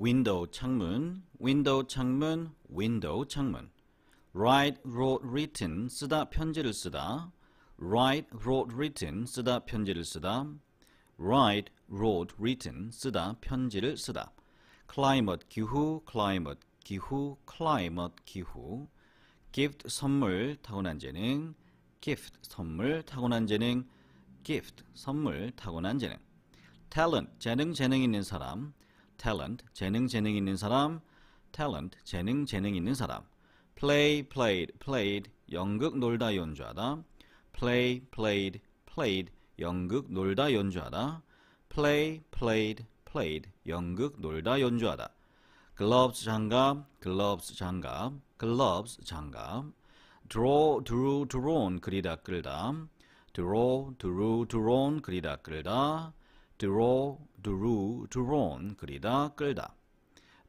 window 창문, window 창문, window 창문. write, wrote, written 쓰다 편지를 쓰다. write, wrote, written 쓰다 편지를 쓰다. write, wrote, written 쓰다 편지를 쓰다. climate 기후, climate 기후, climate 기후. gift 선물 타고난 재능, gift 선물 타고난 재능, gift 선물 타고난 재능. talent 재능 재능 있는 사람, talent 재능 재능 있는 사람 talent 재능 재능 있는 사람 play played played 연극 놀다 연주하다 play played played 연극 놀다 연주하다 play played played 연극 놀다 연주하다 gloves 장갑 gloves 장갑 gloves 장갑 draw drew drawn 그리다 끌다 draw drew drawn 그리다 끌다 draw, drew, drawn 그리다, 끌다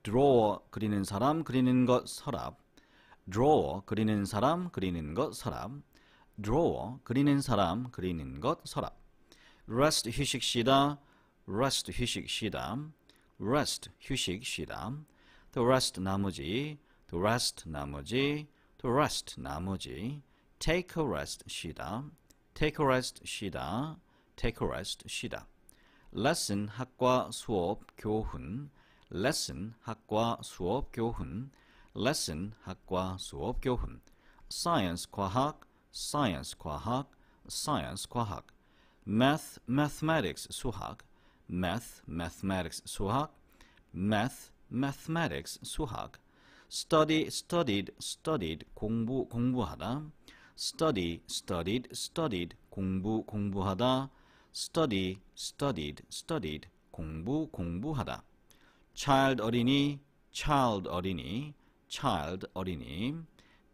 draw 그리는 사람, 그리는 것, 서랍 draw 그리는 사람, 그리는 것, 서랍 draw 그리는 사람, 그리는 것, 서랍 rest 휴식 쉬다 rest 휴식 쉬다 rest 휴식 쉬다 the rest 나머지 the rest 나머지 the rest 나머지 take a rest 쉬다 take a rest 쉬다 take a rest 쉬다 lesson 학과 수업 교훈 lesson 학과 수업 교훈 lesson 학과 수업 교훈 science 과학 science 과학 science 과학 math mathematics 수학 math mathematics 수학 math mathematics 수학 study studied studied 공부 공부하다 study studied studied 공부 공부하다 study, studied, studied 공부, 공부하다 child 어린이, child 어린이, child 어린이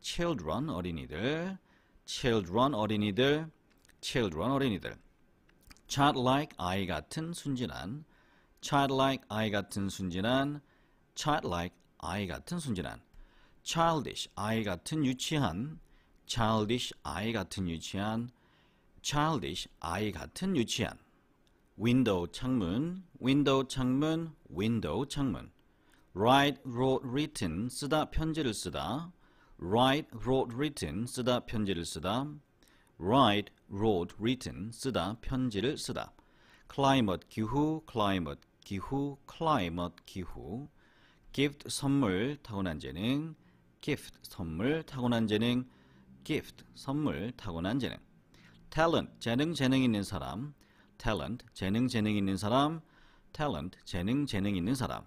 children 어린이들 children 어린이들 children 어린이들 childlike 아이 같은 순진한 childlike 아이 같은 순진한 childlike 아이 같은 순진한 childish 아이 같은 유치한 childish 아이 같은 유치한 childish 아이 같은 유치한 window 창문 window 창문 window 창문 write wrote written 쓰다 편지를 쓰다 write wrote written 쓰다 편지를 쓰다 write wrote written 쓰다 편지를 쓰다 climate 기후 climate 기후 climate 기후 gift 선물 타고난 재능 gift 선물 타고난 재능 gift 선물 타고난 재능 talent 재능 재능 있는 사람 talent 재능 재능 있는 사람 talent 재능 재능 있는 사람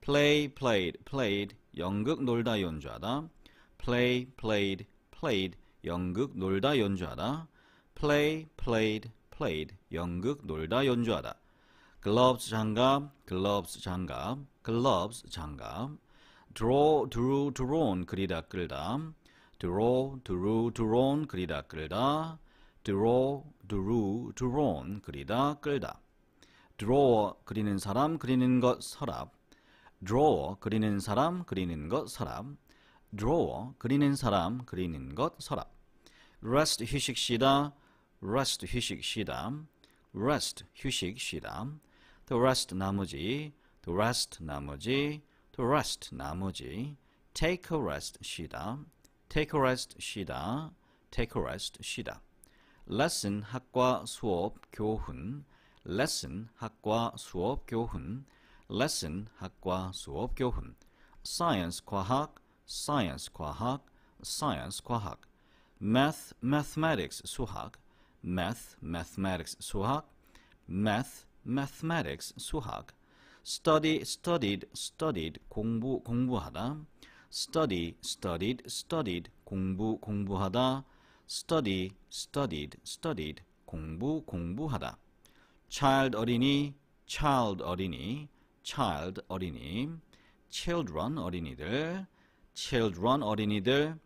play played played 연극 놀다 연주하다 play played played 연극 놀다 연주하다 play played played 연극 놀다 연주하다 gloves 장갑 gloves 장갑 gloves 장갑 draw drew drawn 그리다 끌다 draw drew drawn 그리다 끌다 draw, drew, drawn 그리다, 끌다 draw 그리는 사람, 그리는 것, 서랍 draw 그리는 사람, 그리는 것, 서랍 draw 그리는 사람, 그리는 것, 서랍 rest 휴식 쉬다 rest 휴식 쉬다 rest 휴식 쉬다 the rest 나머지 the rest 나머지 the rest 나머지 take a rest 쉬다 take a rest 쉬다 take a rest 쉬다 lesson 학과 수업 교훈 lesson 학과 수업 교훈 lesson 학과 수업 교훈 science 과학 science 과학 science 과학 math mathematics 수학 math mathematics 수학 math mathematics 수학 study studied studied 공부 공부하다 study studied studied 공부 공부하다 study, studied, studied 공부, 공부하다 child 어린이, child 어린이, child 어린이 children 어린이들 children 어린이들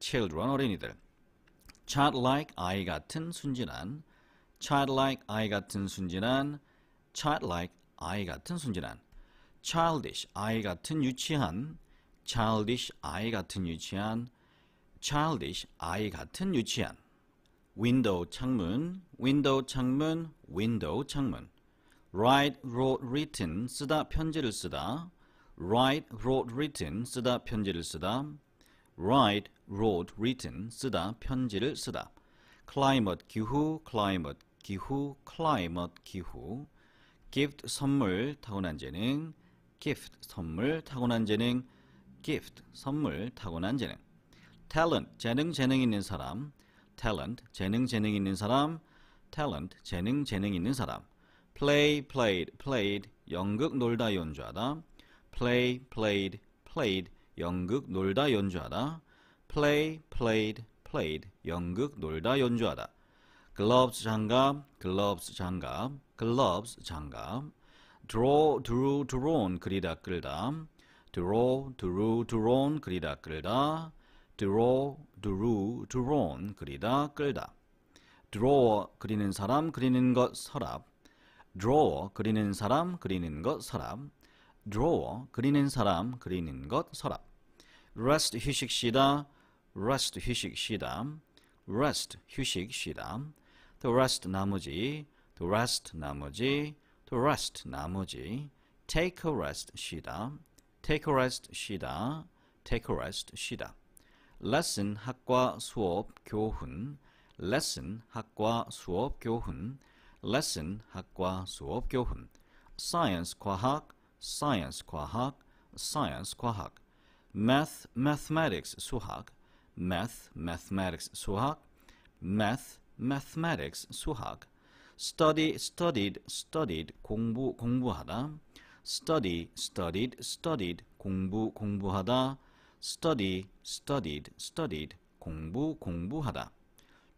children 어린이들 childlike 아이 같은 순진한 childlike 아이 같은 순진한 childlike 아이 같은 순진한 childish 아이 같은 유치한 childish 아이 같은 유치한 childish 아이 같은 유치한 window 창문 window 창문 window 창문 write wrote written 쓰다 편지를 쓰다 write wrote written 쓰다 편지를 쓰다 write wrote written 쓰다 편지를 쓰다 climate 기후 climate 기후 climate 기후 gift 선물 타고난 재능 gift 선물 타고난 재능 gift 선물 타고난 재능 talent 재능 재능 있는 사람 talent 재능 재능 있는 사람 talent 재능 재능 있는 사람 play played played 연극 놀다 연주하다 play played played 연극 놀다 연주하다 play played played 연극 놀다 연주하다 gloves 장갑 gloves 장갑 gloves 장갑 draw drew drawn 그리다 끌다 draw drew drawn 그리다 끌다 draw, drew, drawn 그리다, 끌다 draw 그리는 사람, 그리는 것, 서랍 draw 그리는 사람, 그리는 것, 서랍 draw 그리는 사람, 그리는 것, 서랍 rest 휴식 쉬다 rest 휴식 쉬다 rest 휴식 쉬다 the rest 나머지 the rest 나머지 the rest 나머지 take a rest 쉬다 take a rest 쉬다 take a rest 쉬다 lesson 학과 수업 교훈 lesson 학과 수업 교훈 lesson 학과 수업 교훈 science 과학 science 과학 science 과학 math mathematics 수학 math mathematics 수학 math mathematics 수학 study studied studied 공부 공부하다 study studied studied 공부 공부하다 study, studied, studied 공부, 공부하다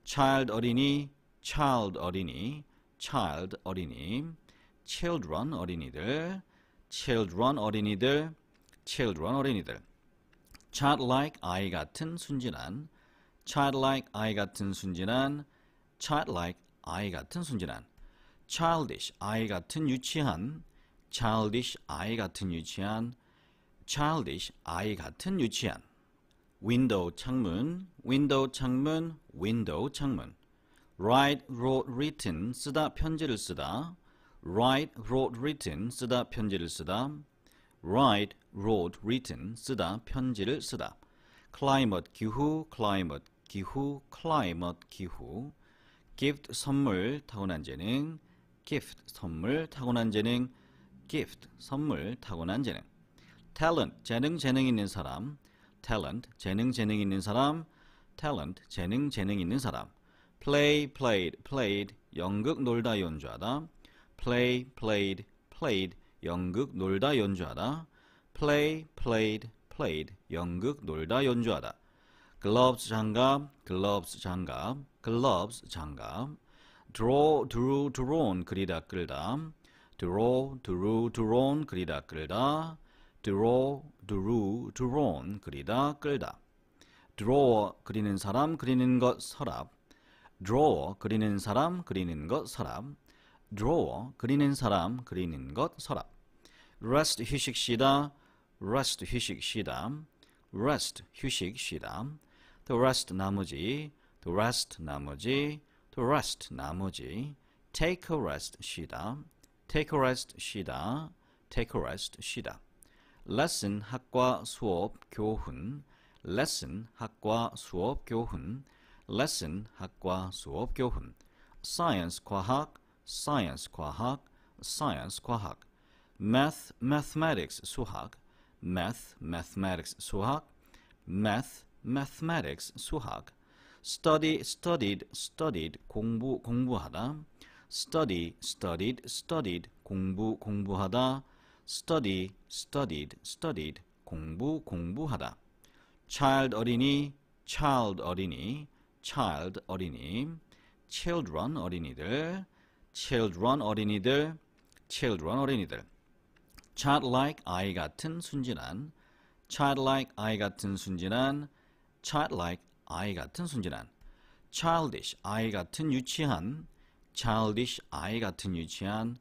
child 어린이, child 어린이, child 어린이 children 어린이들 children 어린이들 children 어린이들 childlike 아이 같은 순진한 childlike 아이 같은 순진한 childlike 아이 같은 순진한 childish 아이 같은 유치한 childish 아이 같은 유치한 childish 아이 같은 유치한 window 창문 window 창문 window 창문 write wrote written 쓰다 편지를 쓰다 write wrote written 쓰다 편지를 쓰다 write wrote written 쓰다 편지를 쓰다 climate 기후 climate 기후 climate 기후 gift 선물 타고난 재능 gift 선물 타고난 재능 gift 선물 타고난 재능 talent 재능 재능 있는 사람 talent 재능 재능 있는 사람 talent 재능 재능 있는 사람 play played played 연극 놀다 연주하다 play played played 연극 놀다 연주하다 play played played 연극 놀다 연주하다 gloves 장갑 gloves 장갑 gloves 장갑 draw drew drawn 그리다 끌다 draw drew drawn 그리다 끌다 draw, drew, drawn 그리다, 끌다 draw 그리는 사람, 그리는 것, 서랍 draw 그리는 사람, 그리는 것, 서랍 draw 그리는 사람, 그리는 것, 서랍 rest 휴식 쉬다 rest 휴식 쉬다 rest 휴식 쉬다 the rest 나머지 the rest 나머지 the rest 나머지 take a rest 쉬다 take a rest 쉬다 take a rest 쉬다 lesson 학과 수업 교훈 lesson 학과 수업 교훈 lesson 학과 수업 교훈 science 과학 science 과학 science 과학 math mathematics 수학 math mathematics 수학 math mathematics 수학 study studied studied 공부 공부하다 study studied studied 공부 공부하다 study, studied, studied 공부, 공부하다 child 어린이, child 어린이, child 어린이 children 어린이들 children 어린이들 children 어린이들 childlike 아이 같은 순진한 childlike 아이 같은 순진한 childlike 아이 같은 순진한 childish 아이 같은 유치한 childish 아이 같은 유치한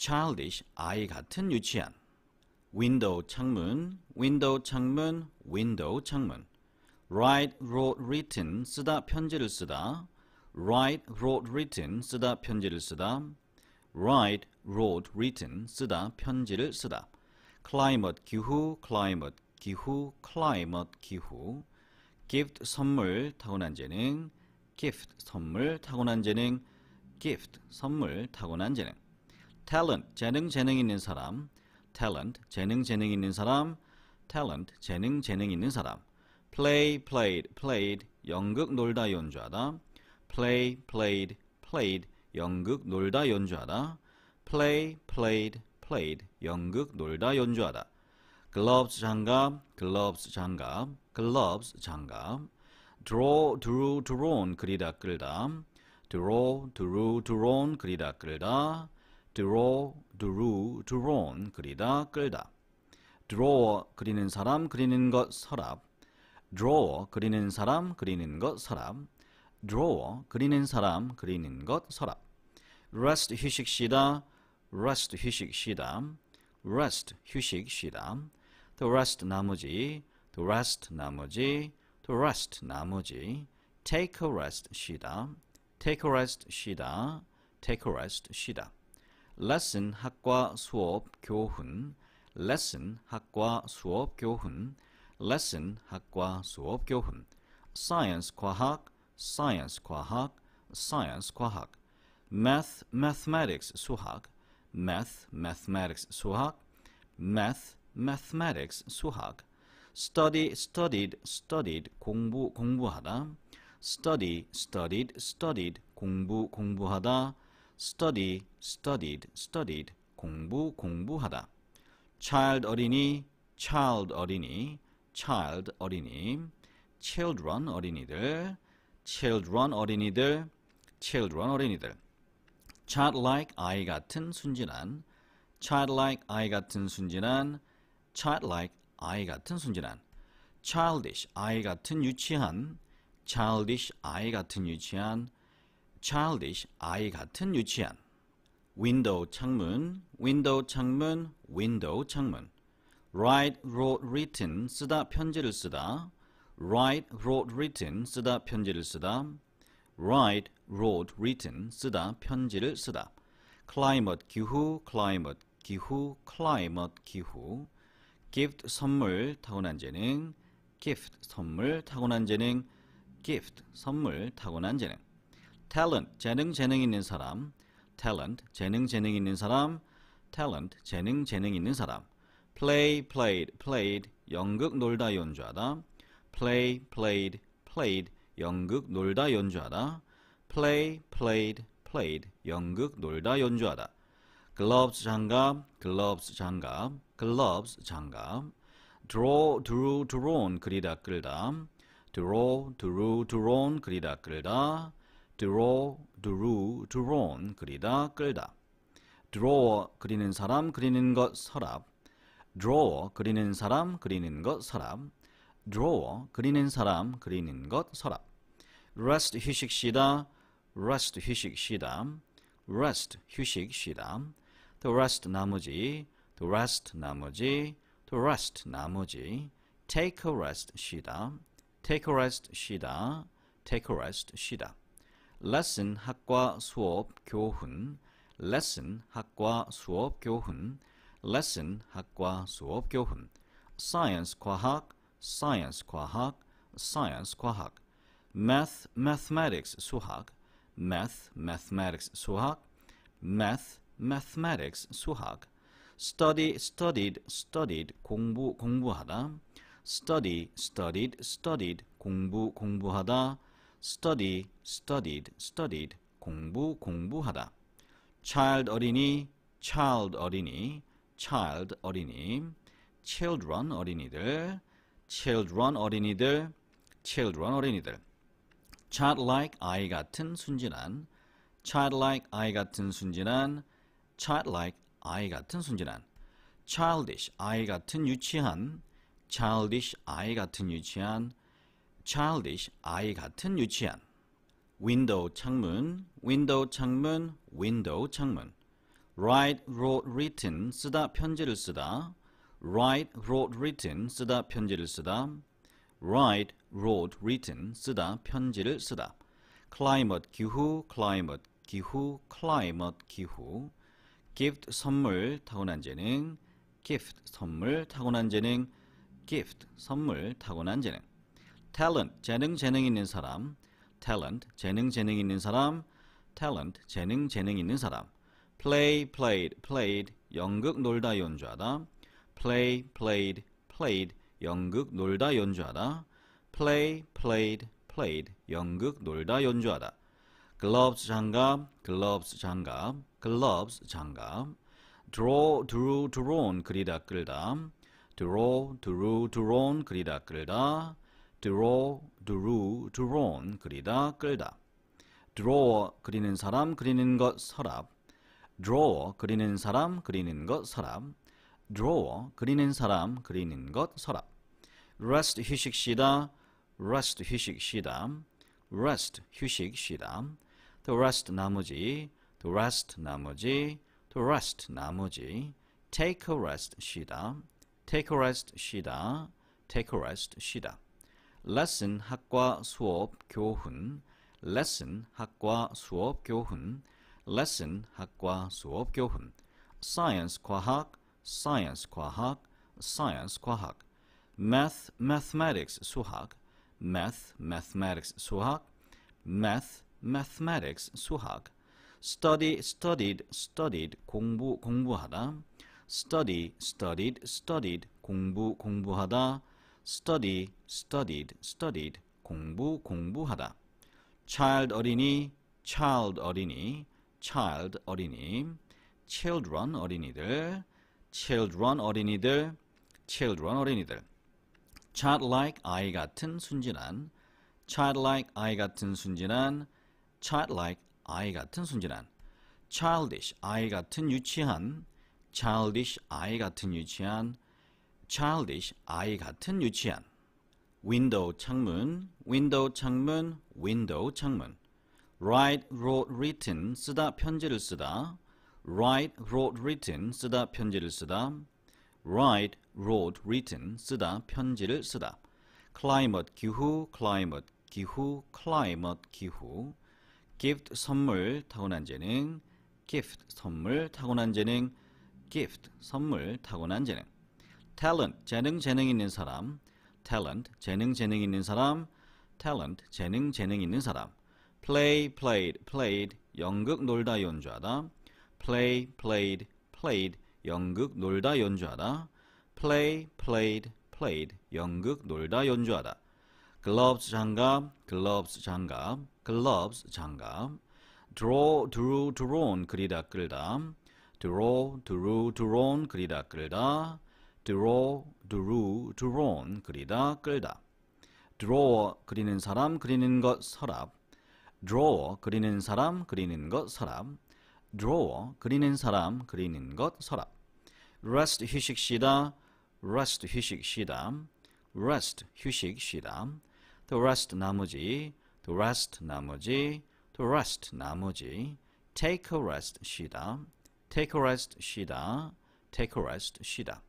childish 아이 같은 유치한 window 창문 window 창문 window 창문 write wrote written 쓰다 편지를 쓰다 write wrote written 쓰다 편지를 쓰다 write wrote written 쓰다 편지를 쓰다 climate 기후 climate 기후 climate 기후 gift 선물 타고난 재능 gift 선물 타고난 재능 gift 선물 타고난 재능 talent 재능 재능 있는 사람 talent 재능 재능 있는 사람 talent 재능 재능 있는 사람 play played played 연극 놀다 연주하다 play played played 연극 놀다 연주하다 play played played 연극 놀다 연주하다 gloves 장갑 gloves 장갑 gloves 장갑 draw drew drawn 그리다 끌다 draw drew drawn 그리다 끌다 draw, drew, drawn 그리다, 끌다 draw 그리는 사람, 그리는 것, 서랍 draw 그리는 사람, 그리는 것, 서랍 draw 그리는 사람, 그리는 것, 서랍 rest 휴식 쉬다 rest 휴식 쉬다 rest 휴식 쉬다 to rest 나머지 to rest 나머지 to rest 나머지 take a rest 쉬다 take a rest 쉬다 take a rest 쉬다 lesson 학과 수업 교훈 lesson 학과 수업 교훈 lesson 학과 수업 교훈 science 과학 science 과학 science 과학 math mathematics 수학 math mathematics 수학 math mathematics 수학 study studied studied 공부 공부하다 study studied studied 공부 공부하다 study, studied, studied 공부, 공부하다 child 어린이, child 어린이, child 어린이 children 어린이들 children 어린이들 children 어린이들 childlike 아이 같은 순진한 childlike 아이 같은 순진한 childlike 아이 같은 순진한 childish 아이 같은 유치한 childish 아이 같은 유치한 childish 아이 같은 유치한 window 창문 window 창문 window 창문 write wrote written 쓰다 편지를 쓰다 write wrote written 쓰다 편지를 쓰다 write wrote written 쓰다 편지를 쓰다 climate 기후 climate 기후 climate 기후 gift 선물 타고난 재능 gift 선물 타고난 재능 gift 선물 타고난 재능 talent 재능 재능 있는 사람 talent 재능 재능 있는 사람 talent 재능 재능 있는 사람 play played played 연극 놀다 연주하다 play played played 연극 놀다 연주하다 play played played 연극 놀다 연주하다 gloves 장갑 gloves 장갑 gloves 장갑 draw drew drawn 그리다 끌다 draw drew drawn 그리다 끌다 draw, drew, drawn 그리다, 끌다 draw 그리는 사람, 그리는 것, 서랍 draw 그리는 사람, 그리는 것, 서랍 draw 그리는 사람, 그리는 것, 서랍 rest 휴식 쉬다 rest 휴식 쉬다 rest 휴식 쉬다 the rest 나머지 the rest 나머지 the rest 나머지 take a rest 쉬다 take a rest 쉬다 take a rest 쉬다 lesson 학과 수업 교훈 lesson 학과 수업 교훈 lesson 학과 수업 교훈 science 과학 science 과학 science 과학 math mathematics 수학 math mathematics 수학 math mathematics 수학 study studied studied 공부 공부하다 study studied studied 공부 공부하다 study, studied, studied 공부, 공부하다 child 어린이, child 어린이, child 어린이 children 어린이들 children 어린이들 children 어린이들 childlike 아이 같은 순진한 childlike 아이 같은 순진한 childlike 아이 같은 순진한 childish 아이 같은 유치한 childish 아이 같은 유치한 childish 아이 같은 유치한 window 창문 window 창문 window 창문 write wrote written 쓰다 편지를 쓰다 write wrote written 쓰다 편지를 쓰다 write wrote written 쓰다 편지를 쓰다 climate 기후 climate 기후 climate 기후 gift 선물 타고난 재능 gift 선물 타고난 재능 gift 선물 타고난 재능 talent 재능 재능 있는 사람 talent 재능 재능 있는 사람 talent 재능 재능 있는 사람 play played played 연극 놀다 연주하다 play played played 연극 놀다 연주하다 play played played 연극 놀다 연주하다 gloves 장갑 gloves 장갑 gloves 장갑 draw drew drawn 그리다 끌다 draw drew drawn 그리다 끌다 draw, drew, drawn 그리다, 끌다 draw 그리는 사람, 그리는 것, 서랍 draw 그리는 사람, 그리는 것, 서랍 draw 그리는 사람, 그리는 것, 서랍 rest 휴식 쉬다 rest 휴식 쉬다 rest 휴식 쉬다 the rest 나머지 the rest 나머지 the rest 나머지 take a rest 쉬다 take a rest 쉬다 take a rest 쉬다 lesson 학과 수업 교훈 lesson 학과 수업 교훈 lesson 학과 수업 교훈 science 과학 science 과학 science 과학 math mathematics 수학 math mathematics 수학 math mathematics 수학 study studied studied 공부 공부하다 study studied studied 공부 공부하다 study, studied, studied 공부, 공부하다 child 어린이, child 어린이, child 어린이 children 어린이들 children 어린이들 children 어린이들 childlike 아이 같은 순진한 childlike 아이 같은 순진한 childlike 아이 같은 순진한 childish 아이 같은 유치한 childish 아이 같은 유치한 childish 아이 같은 유치한 window 창문 window 창문 window 창문 write wrote written 쓰다 편지를 쓰다 write wrote written 쓰다 편지를 쓰다 write wrote written 쓰다 편지를 쓰다 climate 기후 climate 기후 climate 기후 gift 선물 타고난 재능 gift 선물 타고난 재능 gift 선물 타고난 재능 talent 재능 재능 있는 사람 talent 재능 재능 있는 사람 talent 재능 재능 있는 사람 play played played 연극 놀다 연주하다 play played played 연극 놀다 연주하다 play played played 연극 놀다 연주하다 gloves 장갑 gloves 장갑 gloves 장갑 draw drew drawn 그리다 끌다 draw drew drawn 그리다 끌다 draw, drew, drawn 그리다, 끌다 draw 그리는 사람, 그리는 것, 서랍 draw 그리는 사람, 그리는 것, 서랍 draw 그리는 사람, 그리는 것, 서랍 rest 휴식 쉬다 rest 휴식 쉬다 rest 휴식 쉬다 to rest 나머지 to rest 나머지 to rest 나머지 take a rest 쉬다 take a rest 쉬다 take a rest 쉬다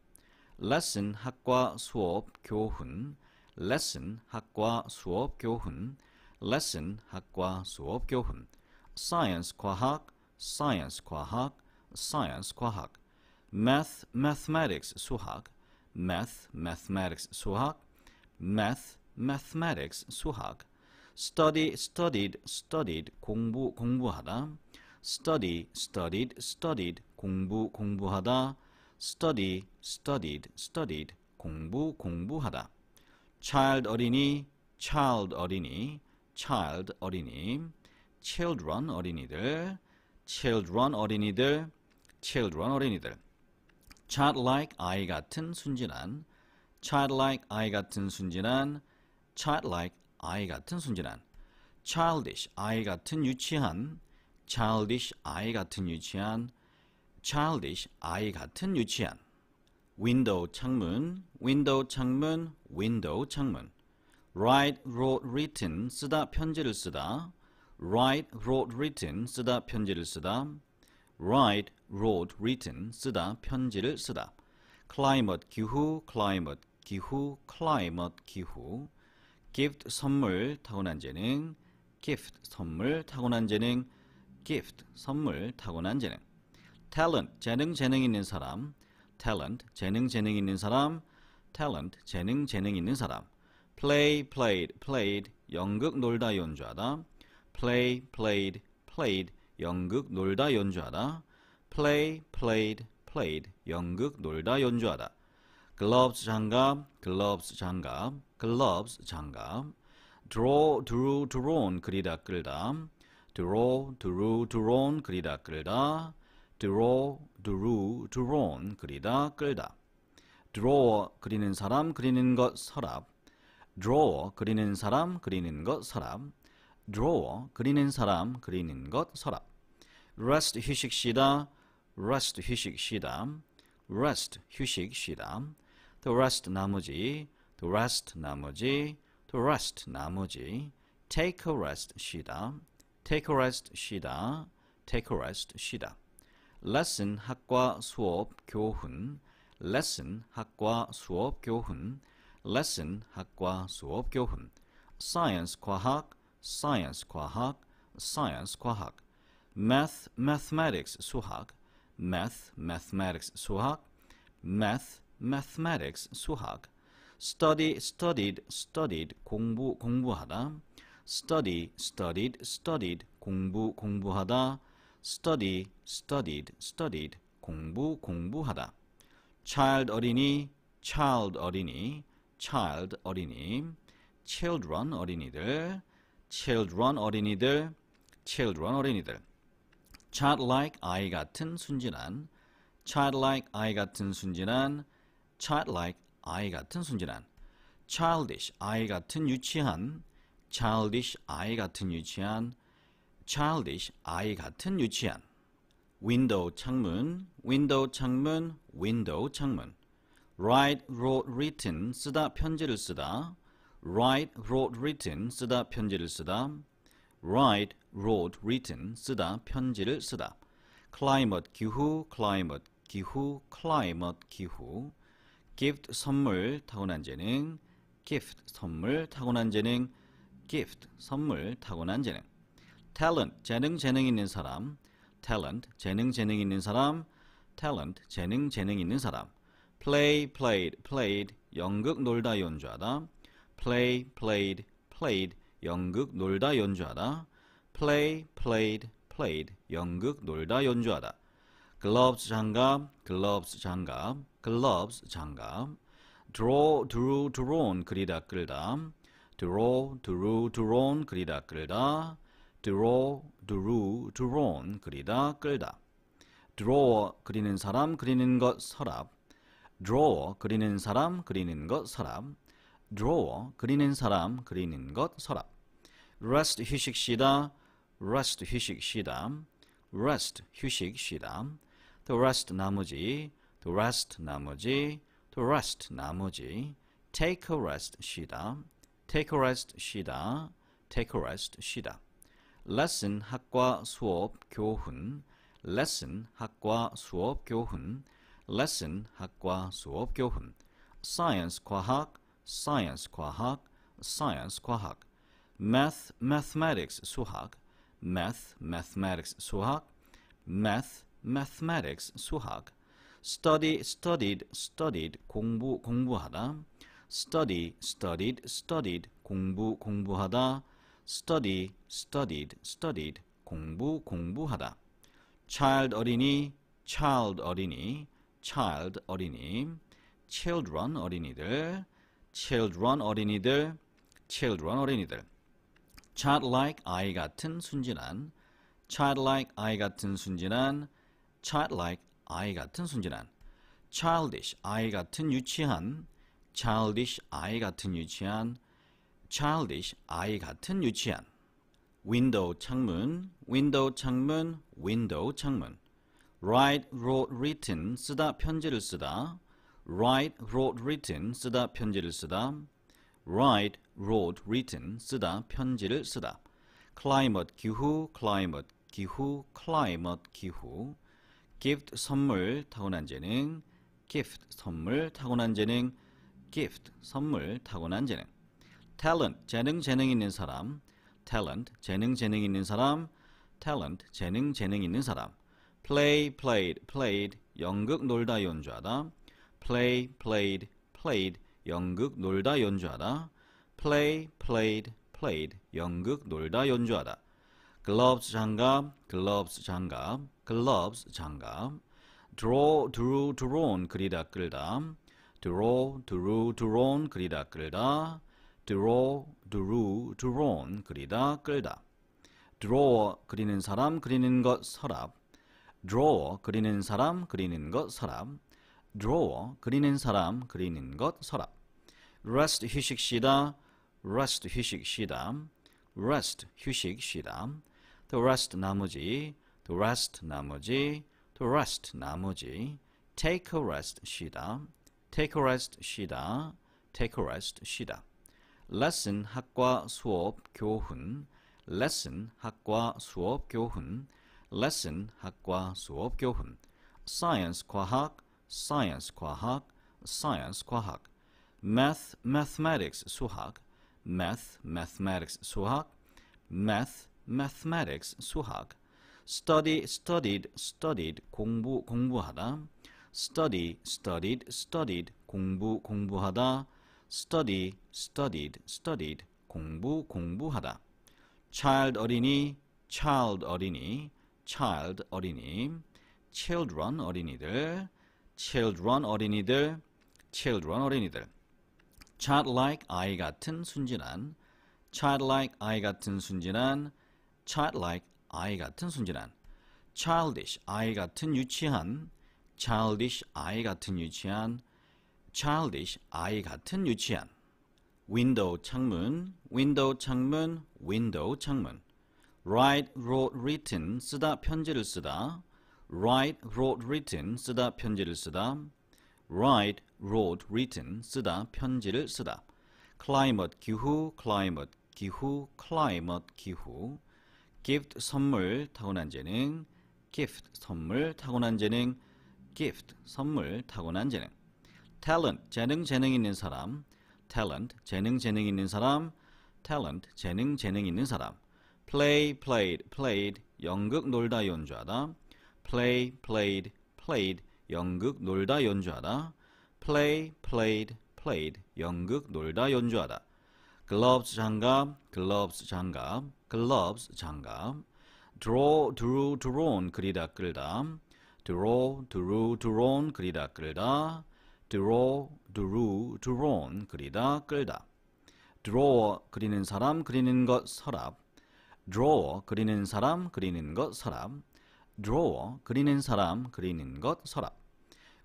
lesson 학과 수업 교훈 lesson 학과 수업 교훈 lesson 학과 수업 교훈 science 과학 science 과학 science 과학 math mathematics 수학 math mathematics 수학 math mathematics 수학 study studied studied 공부 공부하다 study studied studied 공부 공부하다 study, studied, studied 공부, 공부하다 child 어린이, child 어린이, child 어린이 children 어린이들 children 어린이들 children 어린이들 childlike 아이 같은 순진한 childlike 아이 같은 순진한 childlike 아이 같은 순진한 childish 아이 같은 유치한 childish 아이 같은 유치한 childish 아이 같은 유치한 window 창문 window 창문 window 창문 write wrote written 쓰다 편지를 쓰다 write wrote written 쓰다 편지를 쓰다 write wrote written 쓰다 편지를 쓰다 climate 기후 climate 기후 climate 기후 gift 선물 타고난 재능 gift 선물 타고난 재능 gift 선물 타고난 재능 talent 재능 재능 있는 사람 talent 재능 재능 있는 사람 talent 재능 재능 있는 사람 play played played 연극 놀다 연주하다 play played played 연극 놀다 연주하다 play played played 연극 놀다 연주하다 gloves 장갑 gloves 장갑 gloves 장갑 draw drew drawn 그리다 끌다 draw drew drawn 그리다 끌다 draw, drew, drawn 그리다, 끌다 draw 그리는 사람, 그리는 것, 서랍 draw 그리는 사람, 그리는 것, 서랍 draw 그리는 사람, 그리는 것, 서랍 rest 휴식 쉬다 rest 휴식 쉬다 rest 휴식 쉬다 the rest 나머지 the rest 나머지 the rest 나머지 take a rest 쉬다 take a rest 쉬다 take a rest 쉬다 lesson 학과 수업 교훈 lesson 학과 수업 교훈 lesson 학과 수업 교훈 science 과학 science 과학 science 과학 math mathematics 수학 math mathematics 수학 math mathematics 수학 study studied studied 공부 공부하다 study studied studied 공부 공부하다 study, studied, studied 공부, 공부하다 child 어린이, child 어린이, child 어린이 children 어린이들 children 어린이들 children 어린이들 childlike 아이 같은 순진한 childlike 아이 같은 순진한 childlike 아이 같은 순진한 childish 아이 같은 유치한 childish 아이 같은 유치한 childish 아이 같은 유치한 window 창문 window 창문 window 창문 write wrote written 쓰다 편지를 쓰다 write wrote written 쓰다 편지를 쓰다 write wrote written 쓰다 편지를 쓰다 climate 기후 climate 기후 climate 기후 gift 선물 타고난 재능 gift 선물 타고난 재능 gift 선물 타고난 재능 talent 재능 재능 있는 사람 talent 재능 재능 있는 사람 talent 재능 재능 있는 사람 play played played 연극 놀다 연주하다 play played played 연극 놀다 연주하다 play played played 연극 놀다 연주하다 gloves 장갑 gloves 장갑 gloves 장갑 draw drew drawn 그리다 끌다 draw drew drawn 그리다 끌다 draw, drew, drawn 그리다, 끌다 draw 그리는 사람, 그리는 것, 서랍 draw 그리는 사람, 그리는 것, 서랍 draw 그리는 사람, 그리는 것, 서랍 rest 휴식 쉬다 rest 휴식 쉬다 rest 휴식 쉬다 the rest 나머지 the rest 나머지 the rest 나머지 take a rest 쉬다 take a rest 쉬다 take a rest 쉬다 lesson 학과 수업 교훈 lesson 학과 수업 교훈 lesson 학과 수업 교훈 science 과학 science 과학 science 과학 math mathematics 수학 math mathematics 수학 math mathematics 수학 study studied studied 공부 공부하다 study studied studied 공부 공부하다 study, studied, studied 공부, 공부하다 child 어린이, child 어린이, child 어린이 children 어린이들 children 어린이들 children 어린이들 childlike 아이 같은 순진한 childlike 아이 같은 순진한 childlike 아이 같은 순진한 childish 아이 같은 유치한 childish 아이 같은 유치한 childish 아이 같은 유치한 window 창문 window 창문 window 창문 write wrote written 쓰다 편지를 쓰다 write wrote written 쓰다 편지를 쓰다 write wrote written 쓰다 편지를 쓰다 climate 기후 climate 기후 climate 기후 gift 선물 타고난 재능 gift 선물 타고난 재능 gift 선물 타고난 재능 talent 재능 재능 있는 사람 talent 재능 재능 있는 사람 talent 재능 재능 있는 사람 play played played 연극 놀다 연주하다 play played played 연극 놀다 연주하다 play played played 연극 놀다 연주하다 gloves 장갑 gloves 장갑 gloves 장갑 draw drew drawn 그리다 끌다 draw drew drawn 그리다 끌다 draw, drew, drawn 그리다, 끌다 draw 그리는 사람, 그리는 것, 서랍 draw 그리는 사람, 그리는 것, 서랍 draw 그리는 사람, 그리는 것, 서랍 rest 휴식 쉬다 rest 휴식 쉬다 rest 휴식 쉬다 the rest 나머지 the rest 나머지 the rest 나머지 take a rest 쉬다 take a rest 쉬다 take a rest 쉬다 lesson 학과 수업 교훈 lesson 학과 수업 교훈 lesson 학과 수업 교훈 science 과학 science 과학 science 과학 math mathematics 수학 math mathematics 수학 math mathematics 수학 study studied studied 공부 공부하다 study studied studied 공부 공부하다 study, studied, studied 공부, 공부하다 child 어린이, child 어린이, child 어린이 children 어린이들 children 어린이들 children 어린이들 childlike 아이 같은 순진한 childlike 아이 같은 순진한 childlike 아이 같은 순진한 childish 아이 같은 유치한 childish 아이 같은 유치한 childish 아이 같은 유치한 window 창문 window 창문 window 창문 write wrote written 쓰다 편지를 쓰다 write wrote written 쓰다 편지를 쓰다 write wrote written 쓰다 편지를 쓰다 climate 기후 climate 기후 climate 기후 gift 선물 타고난 재능 gift 선물 타고난 재능 gift 선물 타고난 재능 talent 재능 재능 있는 사람 talent 재능 재능 있는 사람 talent 재능 재능 있는 사람 play played played 연극 놀다 연주하다 play played played 연극 놀다 연주하다 play played played 연극 놀다 연주하다 gloves 장갑 gloves 장갑 gloves 장갑 draw drew drawn 그리다 끌다 draw drew drawn 그리다 끌다 draw, drew, drawn 그리다, 끌다 draw 그리는 사람, 그리는 것, 서랍 draw 그리는 사람, 그리는 것, 서랍 draw 그리는 사람, 그리는 것, 서랍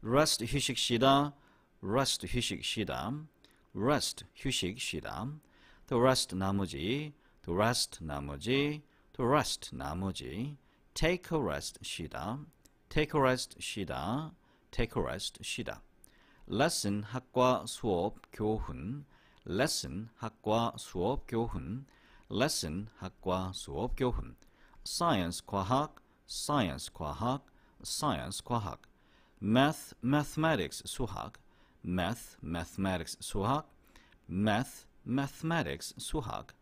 rest 휴식 쉬다 rest 휴식 쉬다 rest 휴식 쉬다 the rest 나머지 the rest 나머지 the rest 나머지 take a rest 쉬다 take a rest 쉬다 take a rest 쉬다 lesson 학과 수업 교훈 lesson 학과 수업 교훈 lesson 학과 수업 교훈 science 과학 science 과학 science 과학 math mathematics 수학 math mathematics 수학 math mathematics 수학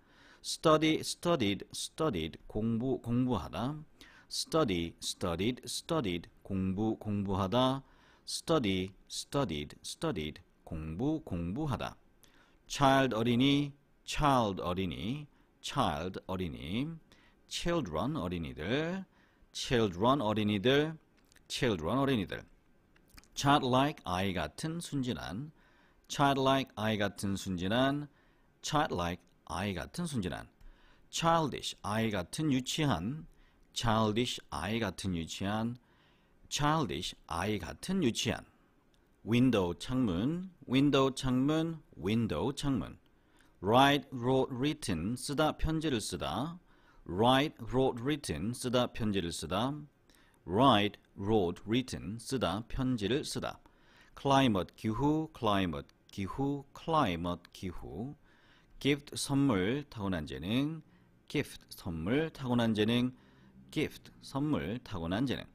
study studied studied 공부 공부하다 study studied studied 공부 공부하다 study, studied, studied 공부, 공부하다 child 어린이, child 어린이, child 어린이 children 어린이들 children 어린이들 children 어린이들 childlike 아이 같은 순진한 childlike 아이 같은 순진한 childlike 아이 같은 순진한 childish 아이 같은 유치한 childish 아이 같은 유치한 childish 아이 같은 유치한 window 창문 window 창문 window 창문 write wrote written 쓰다 편지를 쓰다 write wrote written 쓰다 편지를 쓰다 write wrote written 쓰다 편지를 쓰다 climate 기후 climate 기후 climate 기후 gift 선물 타고난 재능 gift 선물 타고난 재능 gift 선물 타고난 재능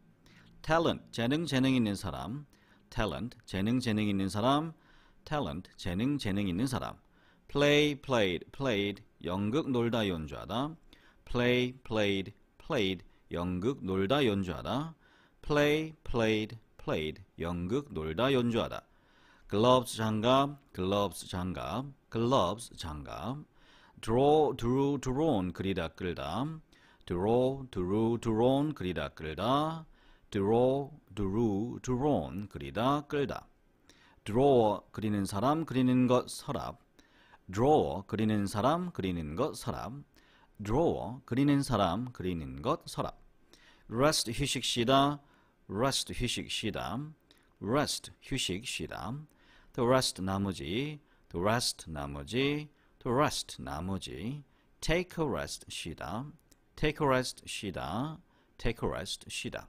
talent 재능 재능 있는 사람 talent 재능 재능 있는 사람 talent 재능 재능 있는 사람 play played played 연극 놀다 연주하다 play played played 연극 놀다 연주하다 play played played 연극 놀다 연주하다 gloves 장갑 gloves 장갑 gloves 장갑 draw drew drawn 그리다 끌다 draw drew drawn 그리다 끌다 draw, drew, drawn 그리다, 끌다 draw 그리는 사람, 그리는 것, 서랍 draw 그리는 사람, 그리는 것, 서랍 draw 그리는 사람, 그리는 것, 서랍 rest 휴식 쉬다 rest 휴식 쉬다 rest 휴식 쉬다 the rest 나머지 the rest 나머지 the rest 나머지 take a rest 쉬다 take a rest 쉬다 take a rest 쉬다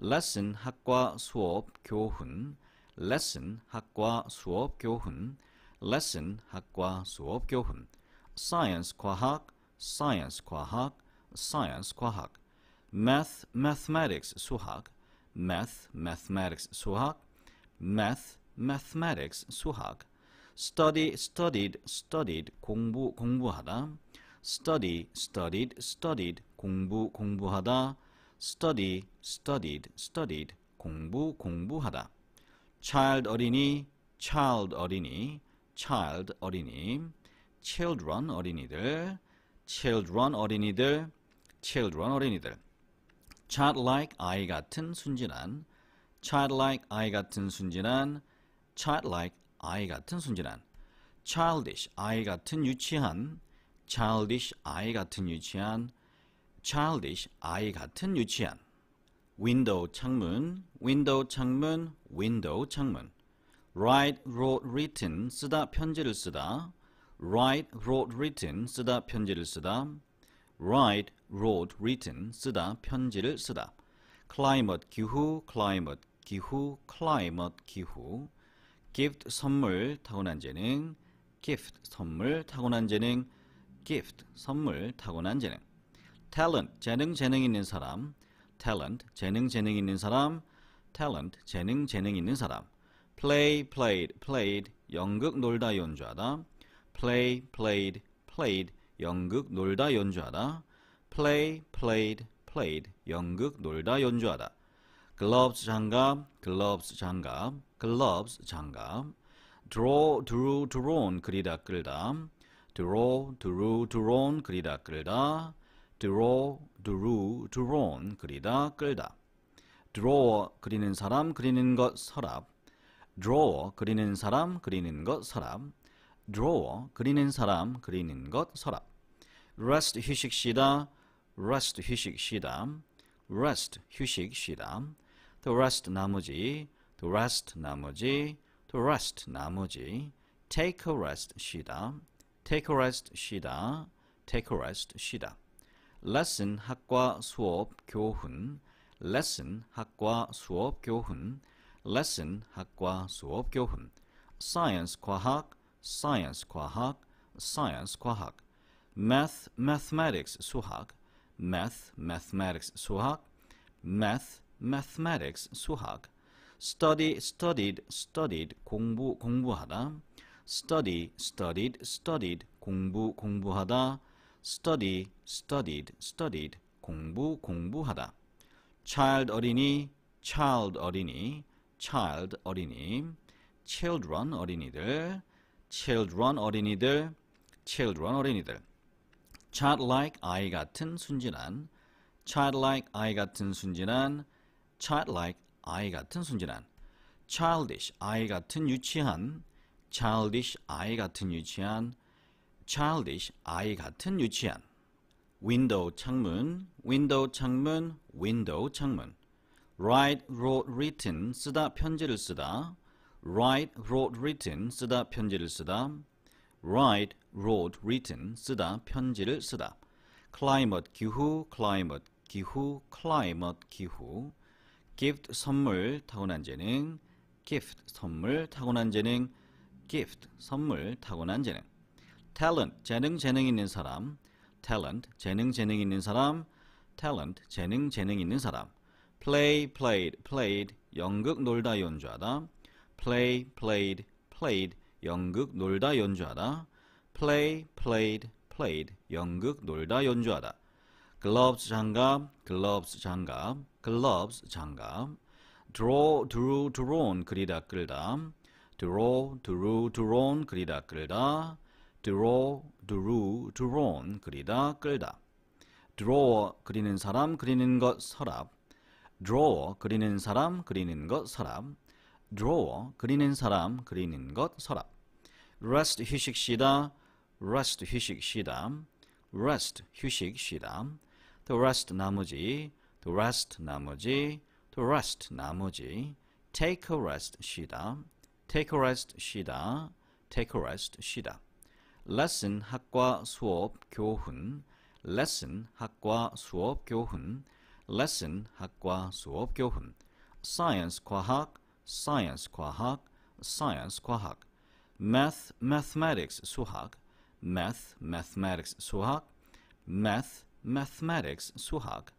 lesson 학과 수업 교훈 lesson 학과 수업 교훈 lesson 학과 수업 교훈 science 과학 science 과학 science 과학 math mathematics 수학 math mathematics 수학 math mathematics 수학 study studied studied 공부 공부하다 study studied studied 공부 공부하다 study, studied, studied 공부, 공부하다 child 어린이, child 어린이, child 어린이 children 어린이들 children 어린이들 children 어린이들 childlike 아이 같은 순진한 childlike 아이 같은 순진한 childlike 아이 같은 순진한 childish 아이 같은 유치한 childish 아이 같은 유치한 childish 아이 같은 유치한 window 창문 window 창문 window 창문 write wrote written 쓰다 편지를 쓰다 write wrote written 쓰다 편지를 쓰다 write wrote written 쓰다 편지를 쓰다 climate 기후 climate 기후 climate 기후 gift 선물 타고난 재능 gift 선물 타고난 재능 gift 선물 타고난 재능 talent 재능 재능 있는 사람 talent 재능 재능 있는 사람 talent 재능 재능 있는 사람 play played played 연극 놀다 연주하다 play played played 연극 놀다 연주하다 play played played 연극 놀다 연주하다 gloves 장갑 gloves 장갑 gloves 장갑 draw drew drawn 그리다 끌다 draw drew drawn 그리다 끌다 draw, drew, drawn 그리다, 끌다 draw 그리는 사람, 그리는 것, 서랍 draw 그리는 사람, 그리는 것, 서랍 draw 그리는 사람, 그리는 것, 서랍 rest 휴식 쉬다 rest 휴식 쉬다 rest 휴식 쉬다 to rest 나머지 to rest 나머지 to rest 나머지 take a rest 쉬다 take a rest 쉬다 take a rest 쉬다 lesson 학과 수업 교훈 lesson 학과 수업 교훈 lesson 학과 수업 교훈 science 과학 science 과학 science 과학 math mathematics 수학 math mathematics 수학 math mathematics 수학 study studied studied 공부 공부하다 study studied studied 공부 공부하다 study, studied, studied 공부, 공부하다 child 어린이, child 어린이, child 어린이 children 어린이들 children 어린이들 children 어린이들 childlike 아이 같은 순진한 childlike 아이 같은 순진한 childlike 아이 같은 순진한 childish 아이 같은 유치한 childish 아이 같은 유치한 childish 아이 같은 유치한 window 창문 window 창문 window 창문 write wrote written 쓰다 편지를 쓰다 write wrote written 쓰다 편지를 쓰다 write wrote written 쓰다 편지를 쓰다 climate 기후 climate 기후 climate 기후 gift 선물 타고난 재능 gift 선물 타고난 재능 gift 선물 타고난 재능 talent 재능 재능 있는 사람 talent 재능 재능 있는 사람 talent 재능 재능 있는 사람 play played played 연극 놀다 연주하다 play played played 연극 놀다 연주하다 play played played 연극 놀다 연주하다 gloves 장갑 gloves 장갑 gloves 장갑 draw drew drawn 그리다 끌다 draw drew drawn 그리다 끌다 draw, drew, drawn 그리다, 끌다 draw 그리는 사람, 그리는 것, 서랍 draw 그리는 사람, 그리는 것, 서랍 draw 그리는 사람, 그리는 것, 서랍 rest 휴식 쉬다 rest 휴식 쉬다 rest 휴식 쉬다 the rest 나머지 the rest 나머지 the rest 나머지 take a rest 쉬다 take a rest 쉬다 take a rest 쉬다 lesson 학과 수업 교훈 lesson 학과 수업 교훈 lesson 학과 수업 교훈 science 과학 science 과학 science 과학 math mathematics 수학 math mathematics 수학 math mathematics 수학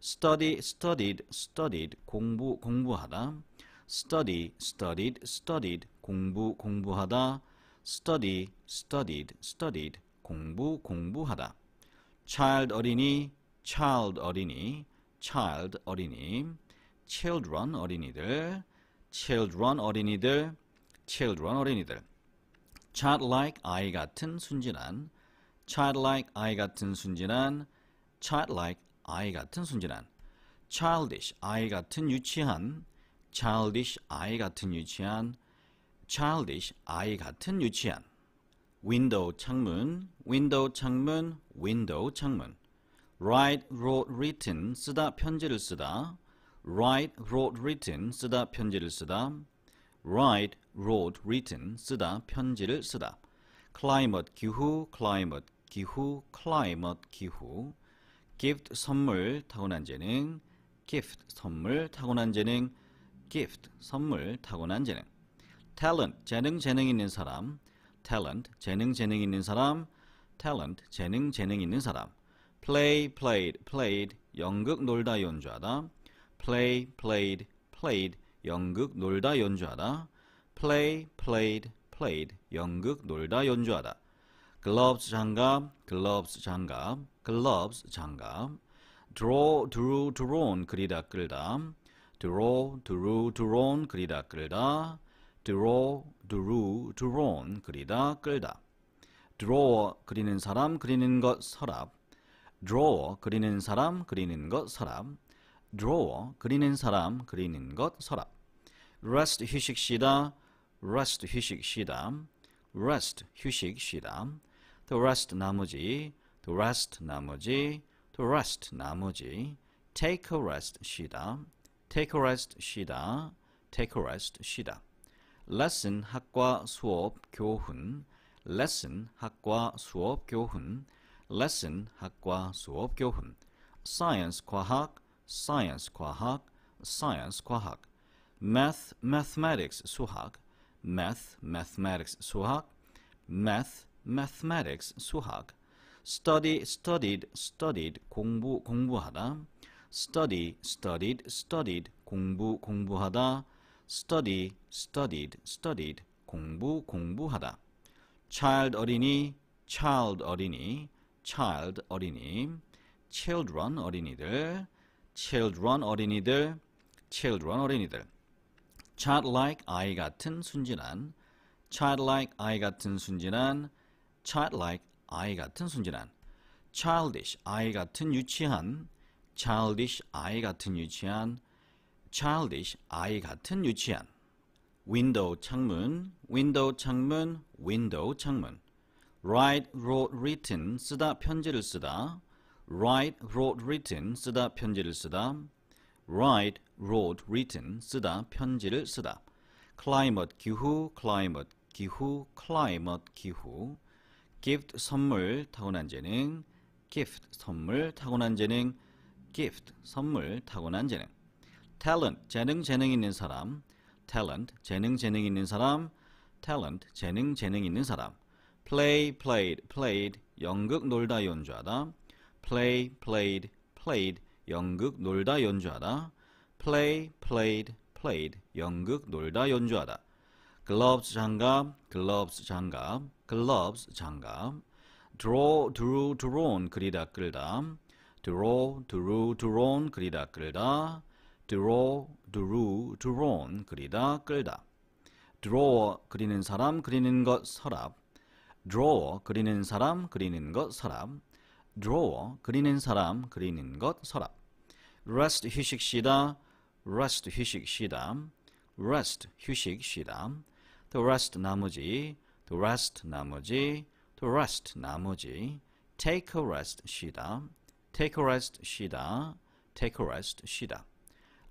study studied studied 공부 공부하다 study studied studied 공부 공부하다 study, studied, studied 공부, 공부하다 child 어린이, child 어린이, child 어린이 children 어린이들 children 어린이들 children 어린이들 childlike 아이 같은 순진한 childlike 아이 같은 순진한 childlike 아이 같은 순진한 childish 아이 같은 유치한 childish 아이 같은 유치한 childish 아이 같은 유치한 window 창문 window 창문 window 창문 write wrote written 쓰다 편지를 쓰다 write wrote written 쓰다 편지를 쓰다 write wrote written 쓰다 편지를 쓰다 climate 기후 climate 기후 climate 기후 gift 선물 타고난 재능 gift 선물 타고난 재능 gift 선물 타고난 재능 talent 재능 재능 있는 사람 talent 재능 재능 있는 사람 talent 재능 재능 있는 사람 play played played 연극 놀다 연주하다 play played played 연극 놀다 연주하다 play played played 연극 놀다 연주하다 gloves 장갑 gloves 장갑 gloves 장갑 draw drew drawn 그리다 끌다 draw drew drawn 그리다 끌다 draw, drew, drawn 그리다, 끌다 draw 그리는 사람, 그리는 것, 서랍 draw 그리는 사람, 그리는 것, 서랍 draw 그리는 사람, 그리는 것, 서랍 rest 휴식 쉬다 rest 휴식 쉬다 rest 휴식 쉬다 the rest 나머지 the rest 나머지 the rest 나머지 take a rest 쉬다 take a rest 쉬다 take a rest 쉬다 lesson 학과 수업 교훈 lesson 학과 수업 교훈 lesson 학과 수업 교훈 science 과학 science 과학 science 과학 math mathematics 수학 math mathematics 수학 math mathematics 수학 study studied studied 공부 공부하다 study studied studied 공부 공부하다 study, studied, studied 공부, 공부하다 child 어린이, child 어린이, child 어린이 children 어린이들 children 어린이들 children 어린이들 childlike 아이 같은 순진한 childlike 아이 같은 순진한 childlike 아이 같은 순진한 childish 아이 같은 유치한 childish 아이 같은 유치한 childish 아이 같은 유치한 window 창문 window 창문 window 창문 write wrote written 쓰다 편지를 쓰다 write wrote written 쓰다 편지를 쓰다 write wrote written 쓰다 편지를 쓰다 climate 기후 climate 기후 climate 기후 gift 선물 타고난 재능 gift 선물 타고난 재능 gift 선물 타고난 재능 talent 재능 재능 있는 사람 talent 재능 재능 있는 사람 talent 재능 재능 있는 사람 play played played 연극 놀다 연주하다 play played played 연극 놀다 연주하다 play played played 연극 놀다 연주하다 gloves 장갑 gloves 장갑 gloves 장갑 draw drew drawn 그리다 끌다 draw drew drawn 그리다 끌다 draw, drew, drawn 그리다, 끌다 draw 그리는 사람, 그리는 것, 서랍 draw 그리는 사람, 그리는 것, 서랍 draw 그리는 사람, 그리는 것, 서랍 rest 휴식 쉬다 rest 휴식 쉬다 rest 휴식 쉬다 the rest 나머지 the rest 나머지 the rest 나머지 take a rest 쉬다 take a rest 쉬다 take a rest 쉬다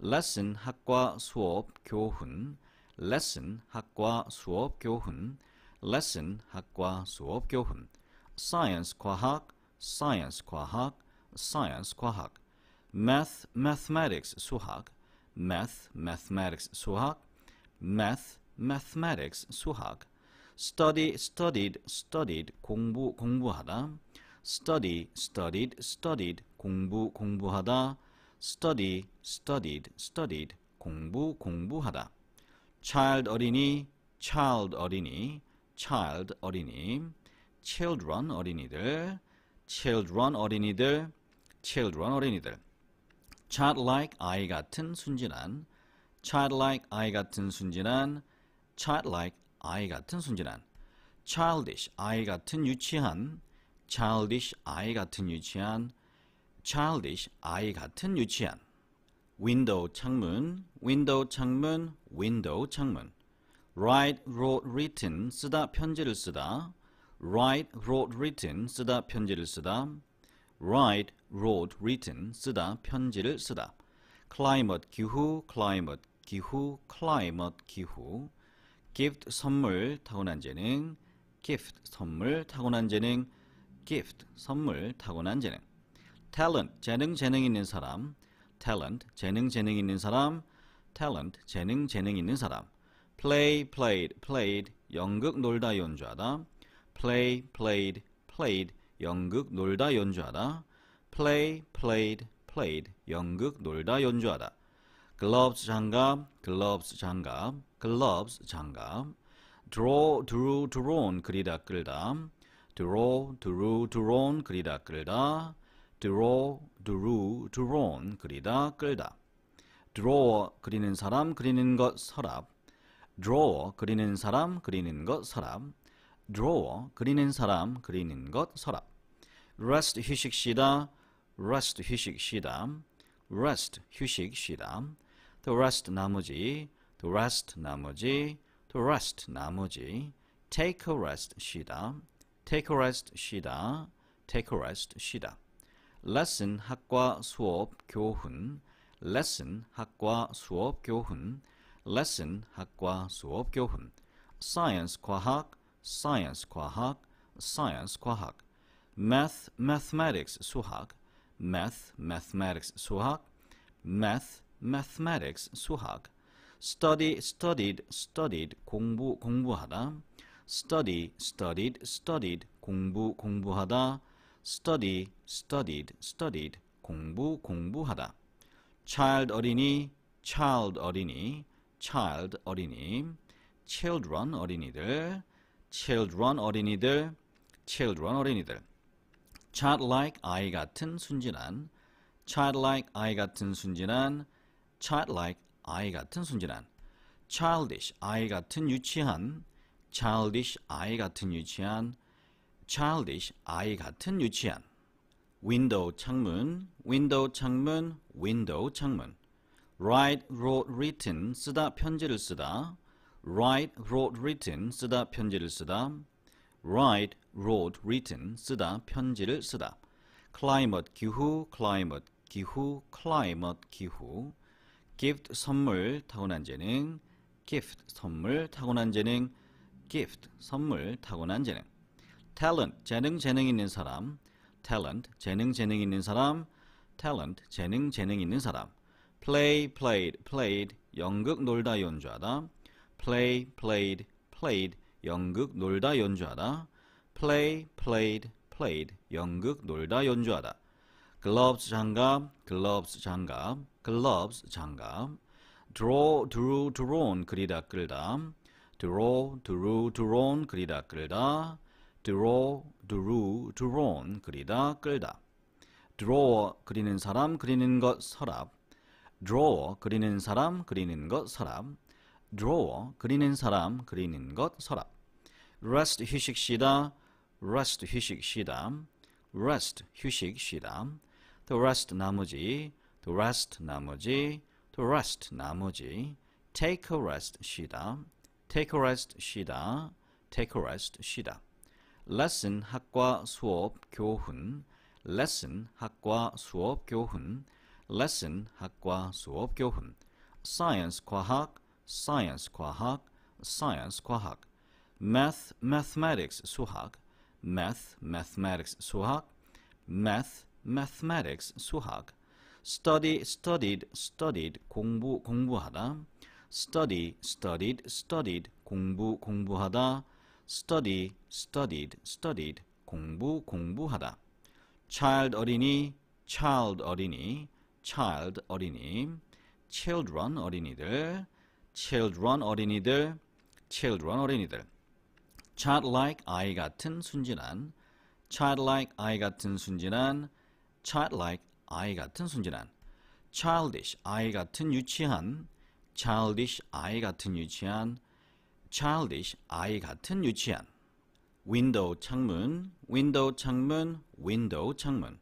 lesson 학과 수업 교훈 lesson 학과 수업 교훈 lesson 학과 수업 교훈 science 과학 science 과학 science 과학 math mathematics 수학 math mathematics 수학 math mathematics 수학 study studied studied 공부 공부하다 study studied studied 공부 공부하다 study, studied, studied 공부, 공부하다 child 어린이, child 어린이, child 어린이 children 어린이들 children 어린이들 children 어린이들 childlike 아이 같은 순진한 childlike 아이 같은 순진한 childlike 아이 같은 순진한 childish 아이 같은 유치한 childish 아이 같은 유치한 childish 아이 같은 유치한 window 창문 window 창문 window 창문 write wrote written 쓰다 편지를 쓰다 write wrote written 쓰다 편지를 쓰다 write wrote written 쓰다 편지를 쓰다 climate 기후 climate 기후 climate 기후 gift 선물 타고난 재능 gift 선물 타고난 재능 gift 선물 타고난 재능 talent 재능 재능 있는 사람 talent 재능 재능 있는 사람 talent 재능 재능 있는 사람 play played played 연극 놀다 연주하다 play played played 연극 놀다 연주하다 play played played 연극 놀다 연주하다 gloves 장갑 gloves 장갑 gloves 장갑 draw drew drawn 그리다 끌다 draw drew drawn 그리다 끌다 draw, drew, drawn 그리다, 끌다 draw 그리는 사람, 그리는 것, 서랍 draw 그리는 사람, 그리는 것, 서랍 draw 그리는 사람, 그리는 것, 서랍 rest 휴식 쉬다 rest 휴식 쉬다 rest 휴식 쉬다 the rest 나머지 the rest 나머지 the rest 나머지 take a rest 쉬다 take a rest 쉬다 take a rest 쉬다 lesson 학과 수업 교훈 lesson 학과 수업 교훈 lesson 학과 수업 교훈 science 과학 science 과학 science 과학 math mathematics 수학 math mathematics 수학 math mathematics 수학 study studied studied 공부 공부하다 study studied studied 공부 공부하다 study, studied, studied 공부, 공부하다 child 어린이, child 어린이, child 어린이 children 어린이들 children 어린이들 children 어린이들 childlike 아이 같은 순진한 childlike 아이 같은 순진한 childlike 아이 같은 순진한 childish 아이 같은 유치한 childish 아이 같은 유치한 childish 아이 같은 유치한 window 창문 window 창문 window 창문 write wrote written 쓰다 편지를 쓰다 write wrote written 쓰다 편지를 쓰다 write wrote written 쓰다 편지를 쓰다 climate 기후 climate 기후 climate 기후 gift 선물 타고난 재능 gift 선물 타고난 재능 gift 선물 타고난 재능 talent 재능 재능 있는 사람 talent 재능 재능 있는 사람 talent 재능 재능 있는 사람 play played played 연극 놀다 연주하다 play played played 연극 놀다 연주하다 play played played 연극 놀다 연주하다 gloves 장갑 gloves 장갑 gloves 장갑 draw drew drawn 그리다 끌다 draw drew drawn 그리다 끌다 draw, drew, drawn 그리다, 끌다 draw 그리는 사람, 그리는 것, 서랍 draw 그리는 사람, 그리는 것, 서랍 draw 그리는 사람, 그리는 것, 서랍 rest 휴식 쉬다 rest 휴식 쉬다 rest 휴식 쉬다 the rest 나머지 the rest 나머지 the rest 나머지 take a rest 쉬다 take a rest 쉬다 take a rest 쉬다 lesson 학과 수업 교훈 lesson 학과 수업 교훈 lesson 학과 수업 교훈 science 과학 science 과학 science 과학 math mathematics 수학 math mathematics 수학 math mathematics 수학 study studied studied 공부 공부하다 study studied studied 공부 공부하다 study, studied, studied 공부, 공부하다 child 어린이, child 어린이, child 어린이 children 어린이들 children 어린이들 children 어린이들 childlike 아이 같은 순진한 childlike 아이 같은 순진한 childlike 아이 같은 순진한 childish 아이 같은 유치한 childish 아이 같은 유치한 childish 아이 같은 유치한 window 창문 window 창문 window 창문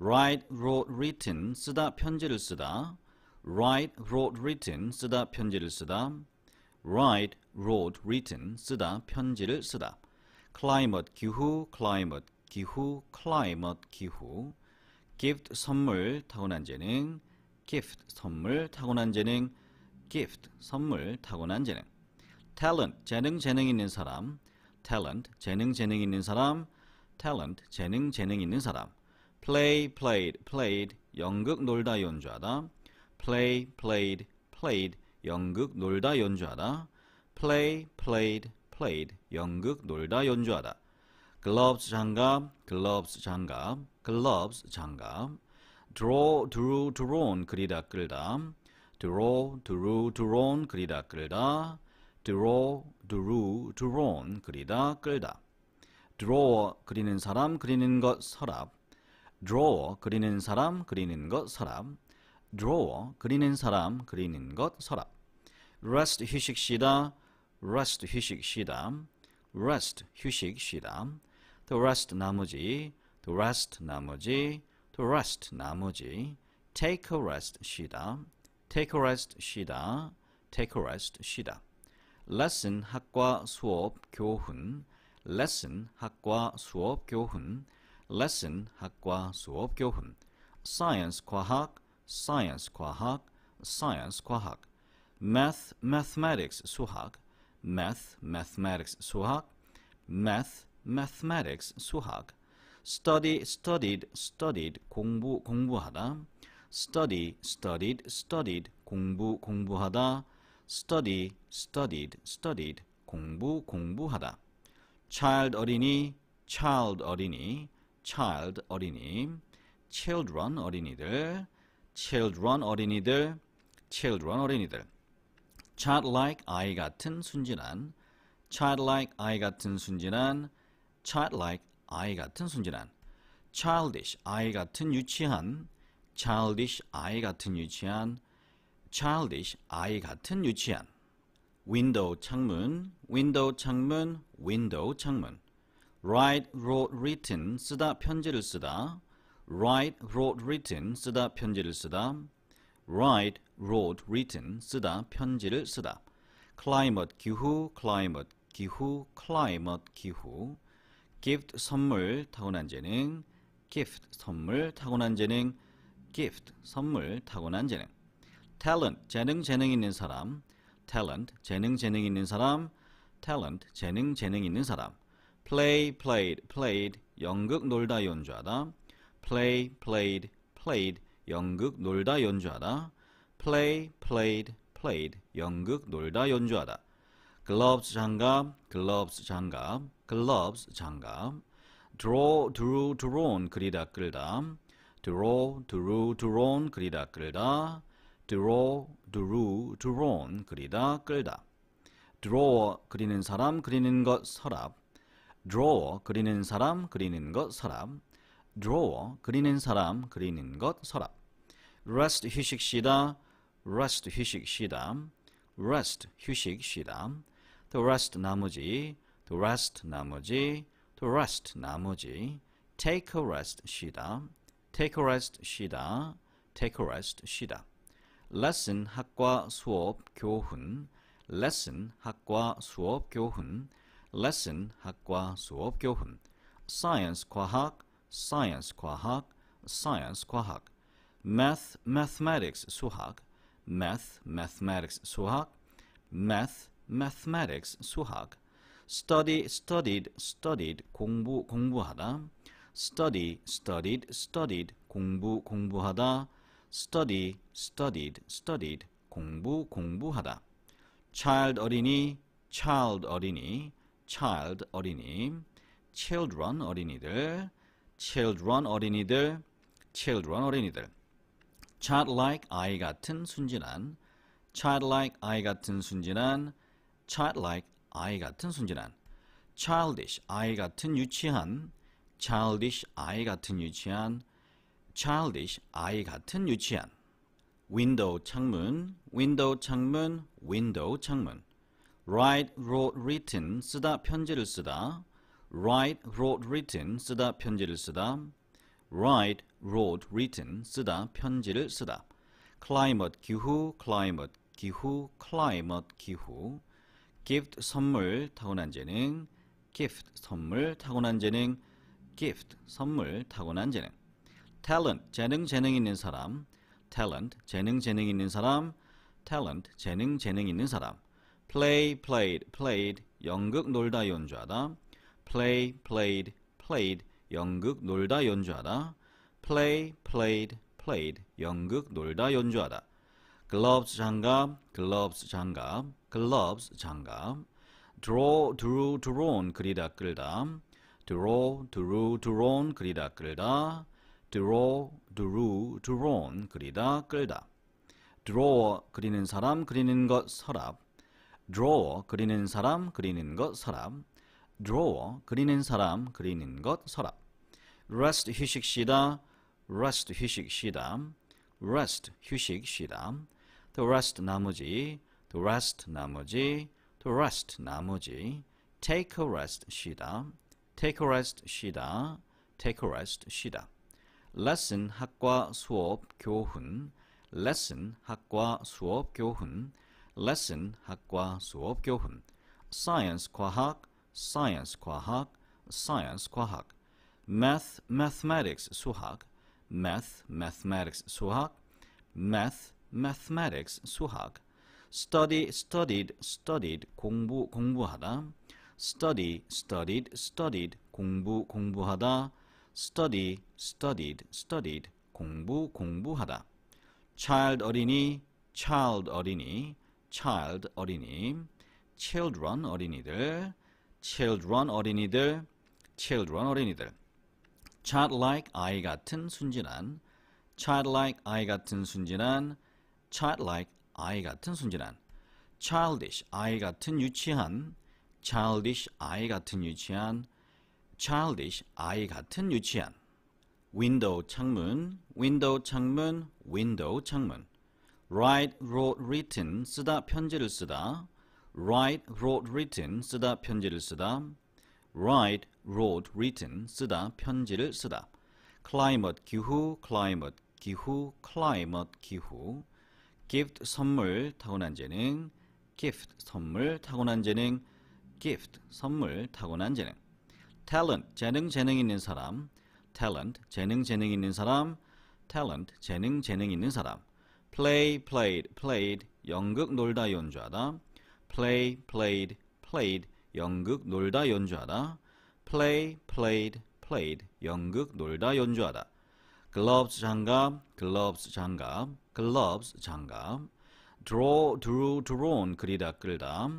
write wrote written 쓰다 편지를 쓰다 write wrote written 쓰다 편지를 쓰다 write wrote written 쓰다 편지를 쓰다 climate 기후 climate 기후 climate 기후 gift 선물 타고난 재능 gift 선물 타고난 재능 gift 선물 타고난 재능 talent 재능 재능 있는 사람 talent 재능 재능 있는 사람 talent 재능 재능 있는 사람 play played played 연극 놀다 연주하다 play played played 연극 놀다 연주하다 play played played 연극 놀다 연주하다 gloves 장갑 gloves 장갑 gloves 장갑 draw drew drawn 그리다 끌다 draw drew drawn 그리다 끌다 draw, drew, drawn 그리다, 끌다 draw 그리는 사람, 그리는 것, 서랍 draw 그리는 사람, 그리는 것, 서랍 draw 그리는 사람, 그리는 것, 서랍 rest 휴식 쉬다 rest 휴식 쉬다 rest 휴식 쉬다 the rest 나머지 the rest 나머지 the rest 나머지 take a rest 쉬다 take a rest 쉬다 take a rest 쉬다 lesson 학과 수업 교훈 lesson 학과 수업 교훈 lesson 학과 수업 교훈 science 과학 science 과학 science 과학 math mathematics 수학 math mathematics 수학 math mathematics 수학 study studied studied 공부 공부하다 study studied studied 공부 공부하다 study, studied, studied 공부, 공부하다 child 어린이, child 어린이, child 어린이 children 어린이들 children 어린이들 children 어린이들 childlike 아이 같은 순진한 childlike 아이 같은 순진한 childlike 아이 같은 순진한 childish 아이 같은 유치한 childish 아이 같은 유치한 childish 아이 같은 유치한 window 창문 window 창문 window 창문 write wrote written 쓰다 편지를 쓰다 write wrote written 쓰다 편지를 쓰다 write wrote written 쓰다 편지를 쓰다 climate 기후 climate 기후 climate 기후 gift 선물 타고난 재능 gift 선물 타고난 재능 gift 선물 타고난 재능 talent 재능 재능 있는 사람 talent 재능 재능 있는 사람 talent 재능 재능 있는 사람 play played played 연극 놀다 연주하다 play played played 연극 놀다 연주하다 play played played 연극 놀다 연주하다 gloves 장갑 gloves 장갑 gloves 장갑 draw drew drawn 그리다 끌다 draw drew drawn 그리다 끌다 draw, drew, drawn 그리다, 끌다 drawer 그리는 사람, 그리는 것, 서랍 drawer 그리는 사람, 그리는 것, 서랍 drawer 그리는 사람, 그리는 것, 서랍 rest 휴식 쉬다 rest 휴식 쉬다 rest 휴식 쉬다 the rest 나머지 the rest 나머지 the rest 나머지 take a rest 쉬다 take a rest 쉬다 take a rest 쉬다 lesson 학과 수업 교훈 lesson 학과 수업 교훈 lesson 학과 수업 교훈 science 과학 science 과학 science 과학 math mathematics 수학 math mathematics 수학 math mathematics 수학 study studied studied 공부 공부하다 study studied studied 공부 공부하다 study, studied, studied 공부, 공부하다 child 어린이, child 어린이, child 어린이 children 어린이들 children 어린이들 children 어린이들 childlike 아이 같은 순진한 childlike 아이 같은 순진한 childlike 아이 같은 순진한 childish 아이 같은 유치한 childish 아이 같은 유치한 childish 아이 같은 유치한 window 창문 window 창문 window 창문 write wrote written 쓰다 편지를 쓰다 write wrote written 쓰다 편지를 쓰다 write wrote written 쓰다 편지를 쓰다 climate 기후 climate 기후 climate 기후 gift 선물 타고난 재능 gift 선물 타고난 재능 gift 선물 타고난 재능 talent 재능 재능 있는 사람 talent 재능 재능 있는 사람 talent 재능 재능 있는 사람 play played played 연극 놀다 연주하다 play played played 연극 놀다 연주하다 play played played 연극 놀다 연주하다 gloves 장갑 gloves 장갑 gloves 장갑 draw drew drawn 그리다 끌다 draw drew drawn 그리다 끌다 draw, drew, drawn 그리다, 끌다 draw 그리는 사람, 그리는 것, 서랍 draw 그리는 사람, 그리는 것, 서랍 draw 그리는 사람, 그리는 것, 서랍 rest 휴식 쉬다 rest 휴식 쉬다 rest 휴식 쉬다 the rest 나머지 the rest 나머지 the rest 나머지 take a rest 쉬다 take a rest 쉬다 take a rest 쉬다 lesson 학과 수업 교훈 lesson 학과 수업 교훈 lesson 학과 수업 교훈 science 과학 science 과학 science 과학 math mathematics 수학 math mathematics 수학 math mathematics 수학 study studied studied 공부 공부하다 study studied studied 공부 공부하다 study, studied, studied 공부, 공부하다 child 어린이, child 어린이, child 어린이 children 어린이들 children 어린이들 children 어린이들 childlike 아이 같은 순진한 childlike 아이 같은 순진한 childlike 아이 같은 순진한 childish 아이 같은 유치한 childish 아이 같은 유치한 childish 아이 같은 유치한 window 창문 window 창문 window 창문 write wrote written 쓰다 편지를 쓰다 write wrote written 쓰다 편지를 쓰다 write wrote written 쓰다 편지를 쓰다 climate 기후 climate 기후 climate 기후 gift 선물 타고난 재능 gift 선물 타고난 재능 gift 선물 타고난 재능 talent 재능 재능 있는 사람 talent 재능 재능 있는 사람 talent 재능 재능 있는 사람 play played played 연극 놀다 연주하다 play played played 연극 놀다 연주하다 play played played 연극 놀다 연주하다 gloves 장갑 gloves 장갑 gloves 장갑 draw drew drawn 그리다 끌다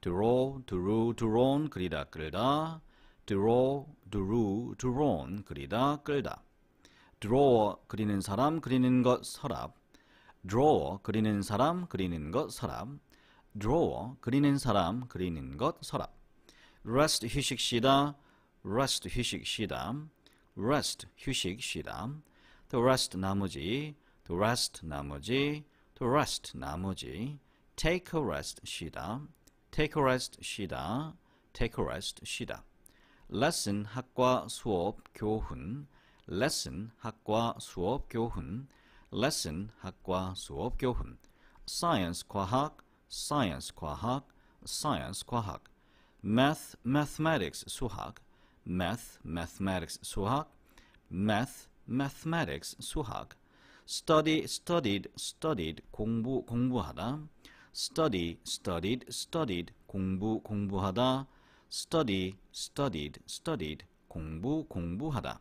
draw drew drawn 그리다 끌다 draw, drew, drawn 그리다, 끌다 draw 그리는 사람, 그리는 것, 서랍 draw 그리는 사람, 그리는 것, 서랍 draw 그리는 사람, 그리는 것, 서랍 rest 휴식 쉬다 rest 휴식 쉬다 rest 휴식 쉬다 the rest 나머지 the rest 나머지 the rest 나머지 take a rest 쉬다 take a rest 쉬다 take a rest 쉬다 lesson 학과 수업 교훈 lesson 학과 수업 교훈 lesson 학과 수업 교훈 science 과학 science 과학 science 과학 math mathematics 수학 math mathematics 수학 math mathematics 수학 study studied studied 공부 공부하다 study studied studied 공부 공부하다 study, studied, studied 공부, 공부하다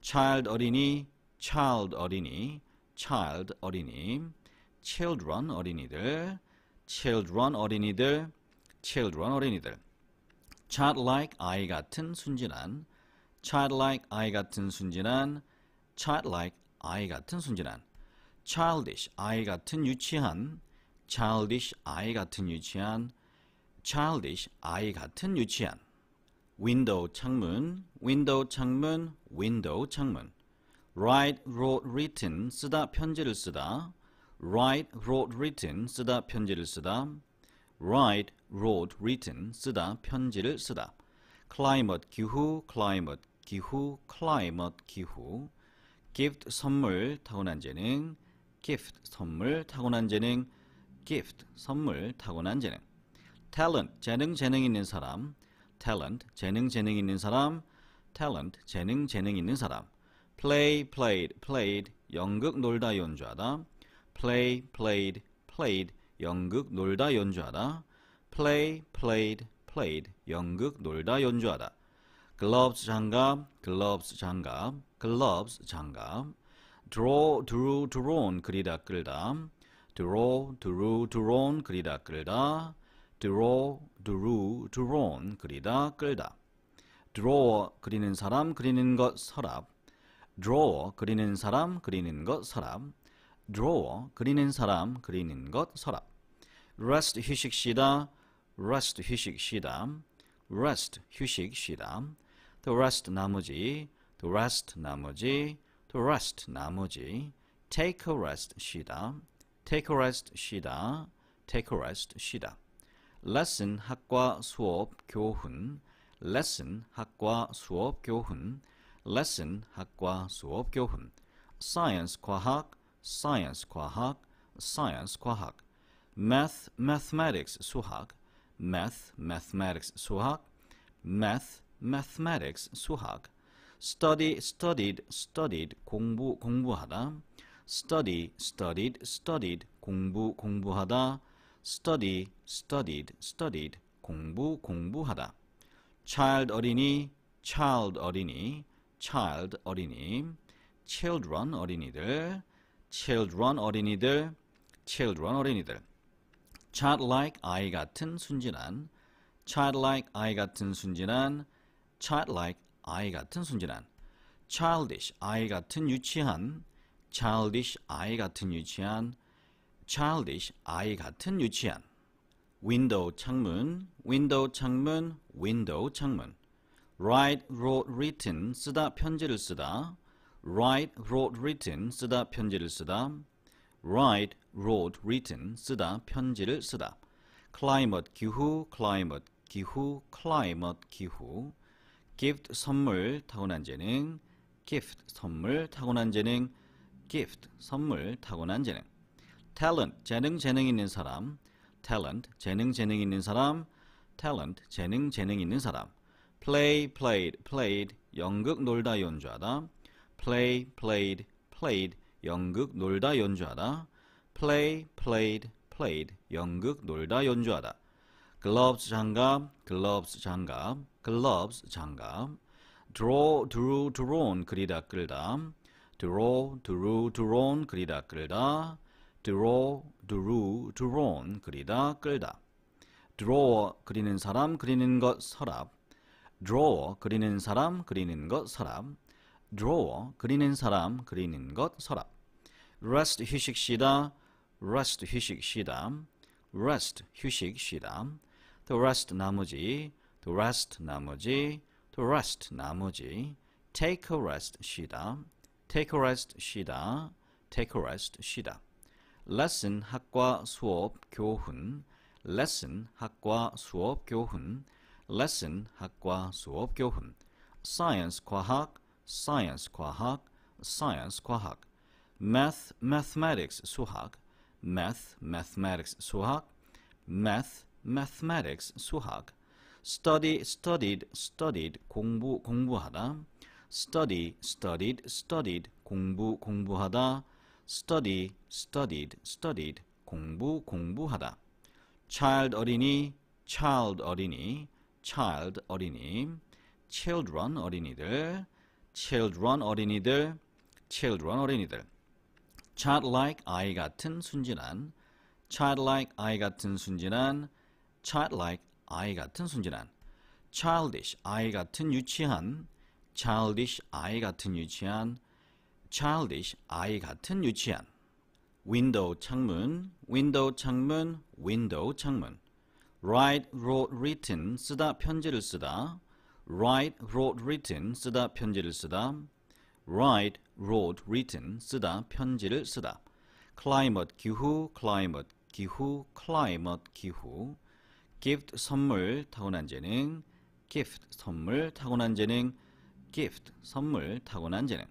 child 어린이, child 어린이, child 어린이 children 어린이들 children 어린이들 children 어린이들 childlike 아이 같은 순진한 childlike 아이 같은 순진한 childlike 아이 같은 순진한 childish 아이 같은 유치한 childish 아이 같은 유치한 childish 아이 같은 유치한 window 창문 window 창문 window 창문 write wrote written 쓰다 편지를 쓰다 write wrote written 쓰다 편지를 쓰다 write wrote written 쓰다 편지를 쓰다 climate 기후 climate 기후 climate 기후 gift 선물 타고난 재능 gift 선물 타고난 재능 gift 선물 타고난 재능 talent 재능 재능 있는 사람 talent 재능 재능 있는 사람 talent 재능 재능 있는 사람 play played played 연극 놀다 연주하다 play played played 연극 놀다 연주하다 play played played 연극 놀다 연주하다 gloves 장갑 gloves 장갑 gloves 장갑 draw drew drawn 그리다 끌다 draw drew drawn 그리다 끌다 draw, drew, drawn 그리다, 끌다 draw 그리는 사람, 그리는 것, 서랍 draw 그리는 사람, 그리는 것, 서랍 draw 그리는 사람, 그리는 것, 서랍 rest 휴식 쉬다 rest 휴식 쉬다 rest 휴식 쉬다 the rest 나머지 the rest 나머지 the rest 나머지 take a rest 쉬다 take a rest 쉬다 take a rest 쉬다 lesson 학과 수업 교훈 lesson 학과 수업 교훈 lesson 학과 수업 교훈 science 과학 science 과학 science 과학 math mathematics 수학 math mathematics 수학 math mathematics 수학 study studied studied 공부 공부하다 study studied studied 공부 공부하다 study, studied, studied 공부, 공부하다 child 어린이, child 어린이, child 어린이 children 어린이들 children 어린이들 children 어린이들 childlike 아이 같은 순진한 childlike 아이 같은 순진한 childlike 아이 같은 순진한 childish 아이 같은 유치한 childish 아이 같은 유치한 childish 아이 같은 유치한 window 창문 window 창문 window 창문 write wrote written 쓰다 편지를 쓰다 write wrote written 쓰다 편지를 쓰다 write wrote written 쓰다 편지를 쓰다 climate 기후 climate 기후 climate 기후 gift 선물 타고난 재능 gift 선물 타고난 재능 gift 선물 타고난 재능 talent 재능 재능 있는 사람 talent 재능 재능 있는 사람 talent 재능 재능 있는 사람 play played played 연극 놀다 연주하다 play played played 연극 놀다 연주하다 play played played 연극 놀다 연주하다 gloves 장갑 gloves 장갑 gloves 장갑 draw drew drawn 그리다 끌다 draw drew drawn 그리다 끌다 draw, drew, drawn 그리다, 끌다 draw 그리는 사람, 그리는 것, 서랍 draw 그리는 사람, 그리는 것, 서랍 draw 그리는 사람, 그리는 것, 서랍 rest 휴식 쉬다 rest 휴식 쉬다 rest 휴식 쉬다 to rest 나머지 to rest 나머지 to rest 나머지 take a rest 쉬다 take a rest 쉬다 take a rest 쉬다 lesson 학과 수업 교훈 lesson 학과 수업 교훈 lesson 학과 수업 교훈 science 과학 science 과학 science 과학 math mathematics 수학 math mathematics 수학 math mathematics 수학 study studied studied 공부 공부하다 study studied studied 공부 공부하다 study, studied, studied 공부, 공부하다 child 어린이, child 어린이, child 어린이 children 어린이들 children 어린이들 children 어린이들 childlike 아이 같은 순진한 childlike 아이 같은 순진한 childlike 아이 같은 순진한 childish 아이 같은 유치한 childish 아이 같은 유치한 childish 아이 같은 유치한 window 창문 window 창문 window 창문 write wrote written 쓰다 편지를 쓰다 write wrote written 쓰다 편지를 쓰다 write wrote written 쓰다 편지를 쓰다 climate 기후 climate 기후 climate 기후 gift 선물 타고난 재능 gift 선물 타고난 재능 gift 선물 타고난 재능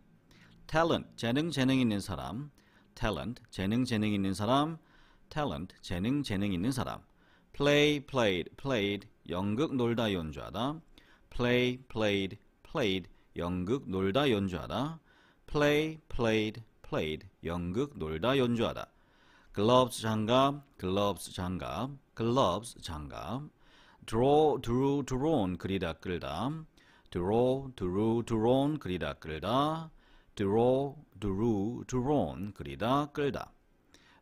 talent 재능 재능 있는 사람 talent 재능 재능 있는 사람 talent 재능 재능 있는 사람 play played played 연극 놀다 연주하다 play played played 연극 놀다 연주하다 play played played 연극 놀다 연주하다 gloves 장갑 gloves 장갑 gloves 장갑 draw drew drawn 그리다 끌다 draw drew drawn 그리다 끌다 draw, drew, drawn 그리다, 끌다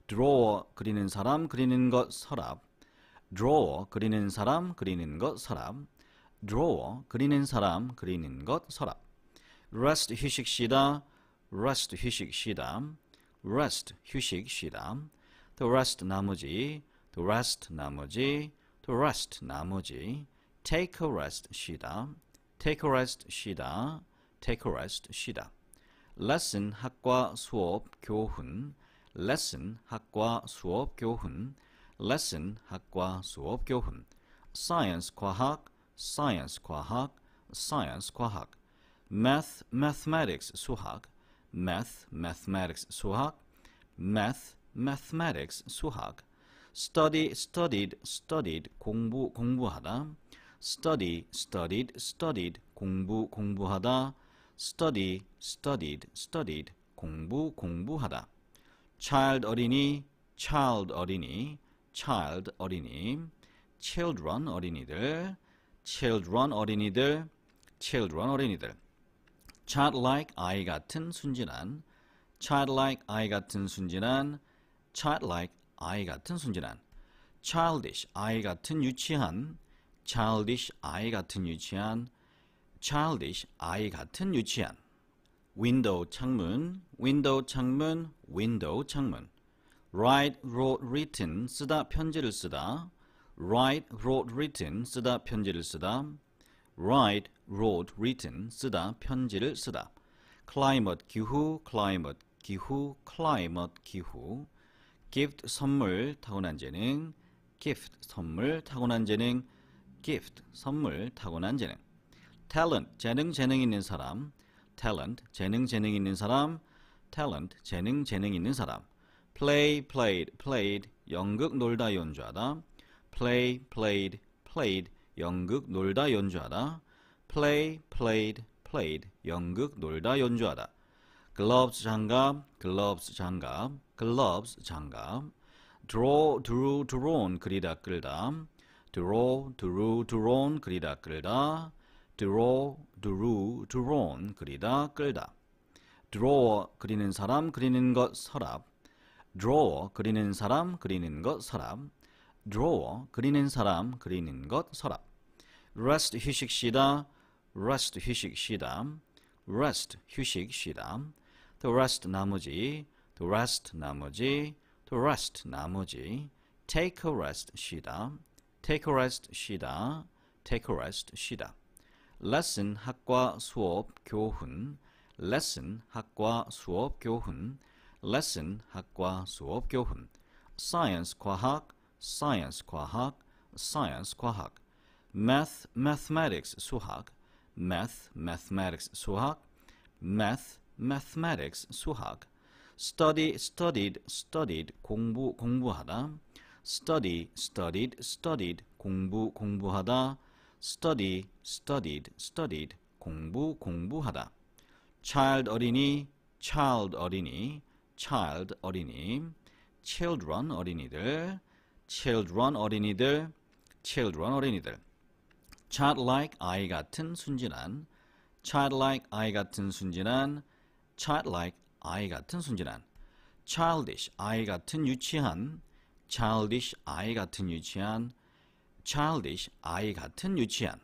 draw 그리는 사람, 그리는 것, 서랍 draw 그리는 사람, 그리는 것, 서랍 draw 그리는 사람, 그리는 것, 서랍 rest 휴식 쉬다 rest 휴식 쉬다 rest 휴식 쉬다 the rest 나머지 the rest 나머지 the rest 나머지 take a rest 쉬다 take a rest 쉬다 take a rest 쉬다 lesson 학과 수업 교훈 lesson 학과 수업 교훈 lesson 학과 수업 교훈 science 과학 science 과학 science 과학 math mathematics 수학 math mathematics 수학 math mathematics 수학 study studied studied 공부 공부하다 study studied studied 공부 공부하다 study, studied, studied 공부, 공부하다 child 어린이, child 어린이, child 어린이 children 어린이들 children 어린이들 children 어린이들 childlike 아이 같은 순진한 childlike 아이 같은 순진한 childlike 아이 같은 순진한 childish 아이 같은 유치한 childish 아이 같은 유치한 childish 아이 같은 유치한 window 창문 window 창문 window 창문 write wrote written 쓰다 편지를 쓰다 write wrote written 쓰다 편지를 쓰다 write wrote written 쓰다 편지를 쓰다 climate 기후 climate 기후 climate 기후 gift 선물 타고난 재능 gift 선물 타고난 재능 gift 선물 타고난 재능 talent 재능 재능 있는 사람 talent 재능 재능 있는 사람 talent 재능 재능 있는 사람 play played played 연극 놀다 연주하다 play played played 연극 놀다 연주하다 play played played 연극 놀다 연주하다 gloves 장갑 gloves 장갑 gloves 장갑 draw drew drawn 그리다 끌다 draw drew drawn 그리다 끌다 draw, drew, drawn 그리다, 끌다 draw 그리는 사람, 그리는 것, 서랍 draw 그리는 사람, 그리는 것, 서랍 draw 그리는 사람, 그리는 것, 서랍 rest 휴식 쉬다 rest 휴식 쉬다 rest 휴식 쉬다 the rest 나머지 the rest 나머지 the rest 나머지 take a rest 쉬다 take a rest 쉬다 take a rest 쉬다 lesson 학과 수업 교훈 lesson 학과 수업 교훈 lesson 학과 수업 교훈 science 과학 science 과학 science 과학 math mathematics 수학 math mathematics 수학 math mathematics 수학 study studied studied 공부 공부하다 study studied studied 공부 공부하다 study, studied, studied 공부, 공부하다 child 어린이, child 어린이, child 어린이 children 어린이들 children 어린이들 children 어린이들 childlike 아이 같은 순진한 childlike 아이 같은 순진한 childlike 아이 같은 순진한 childish 아이 같은 유치한 childish 아이 같은 유치한 childish 아이 같은 유치한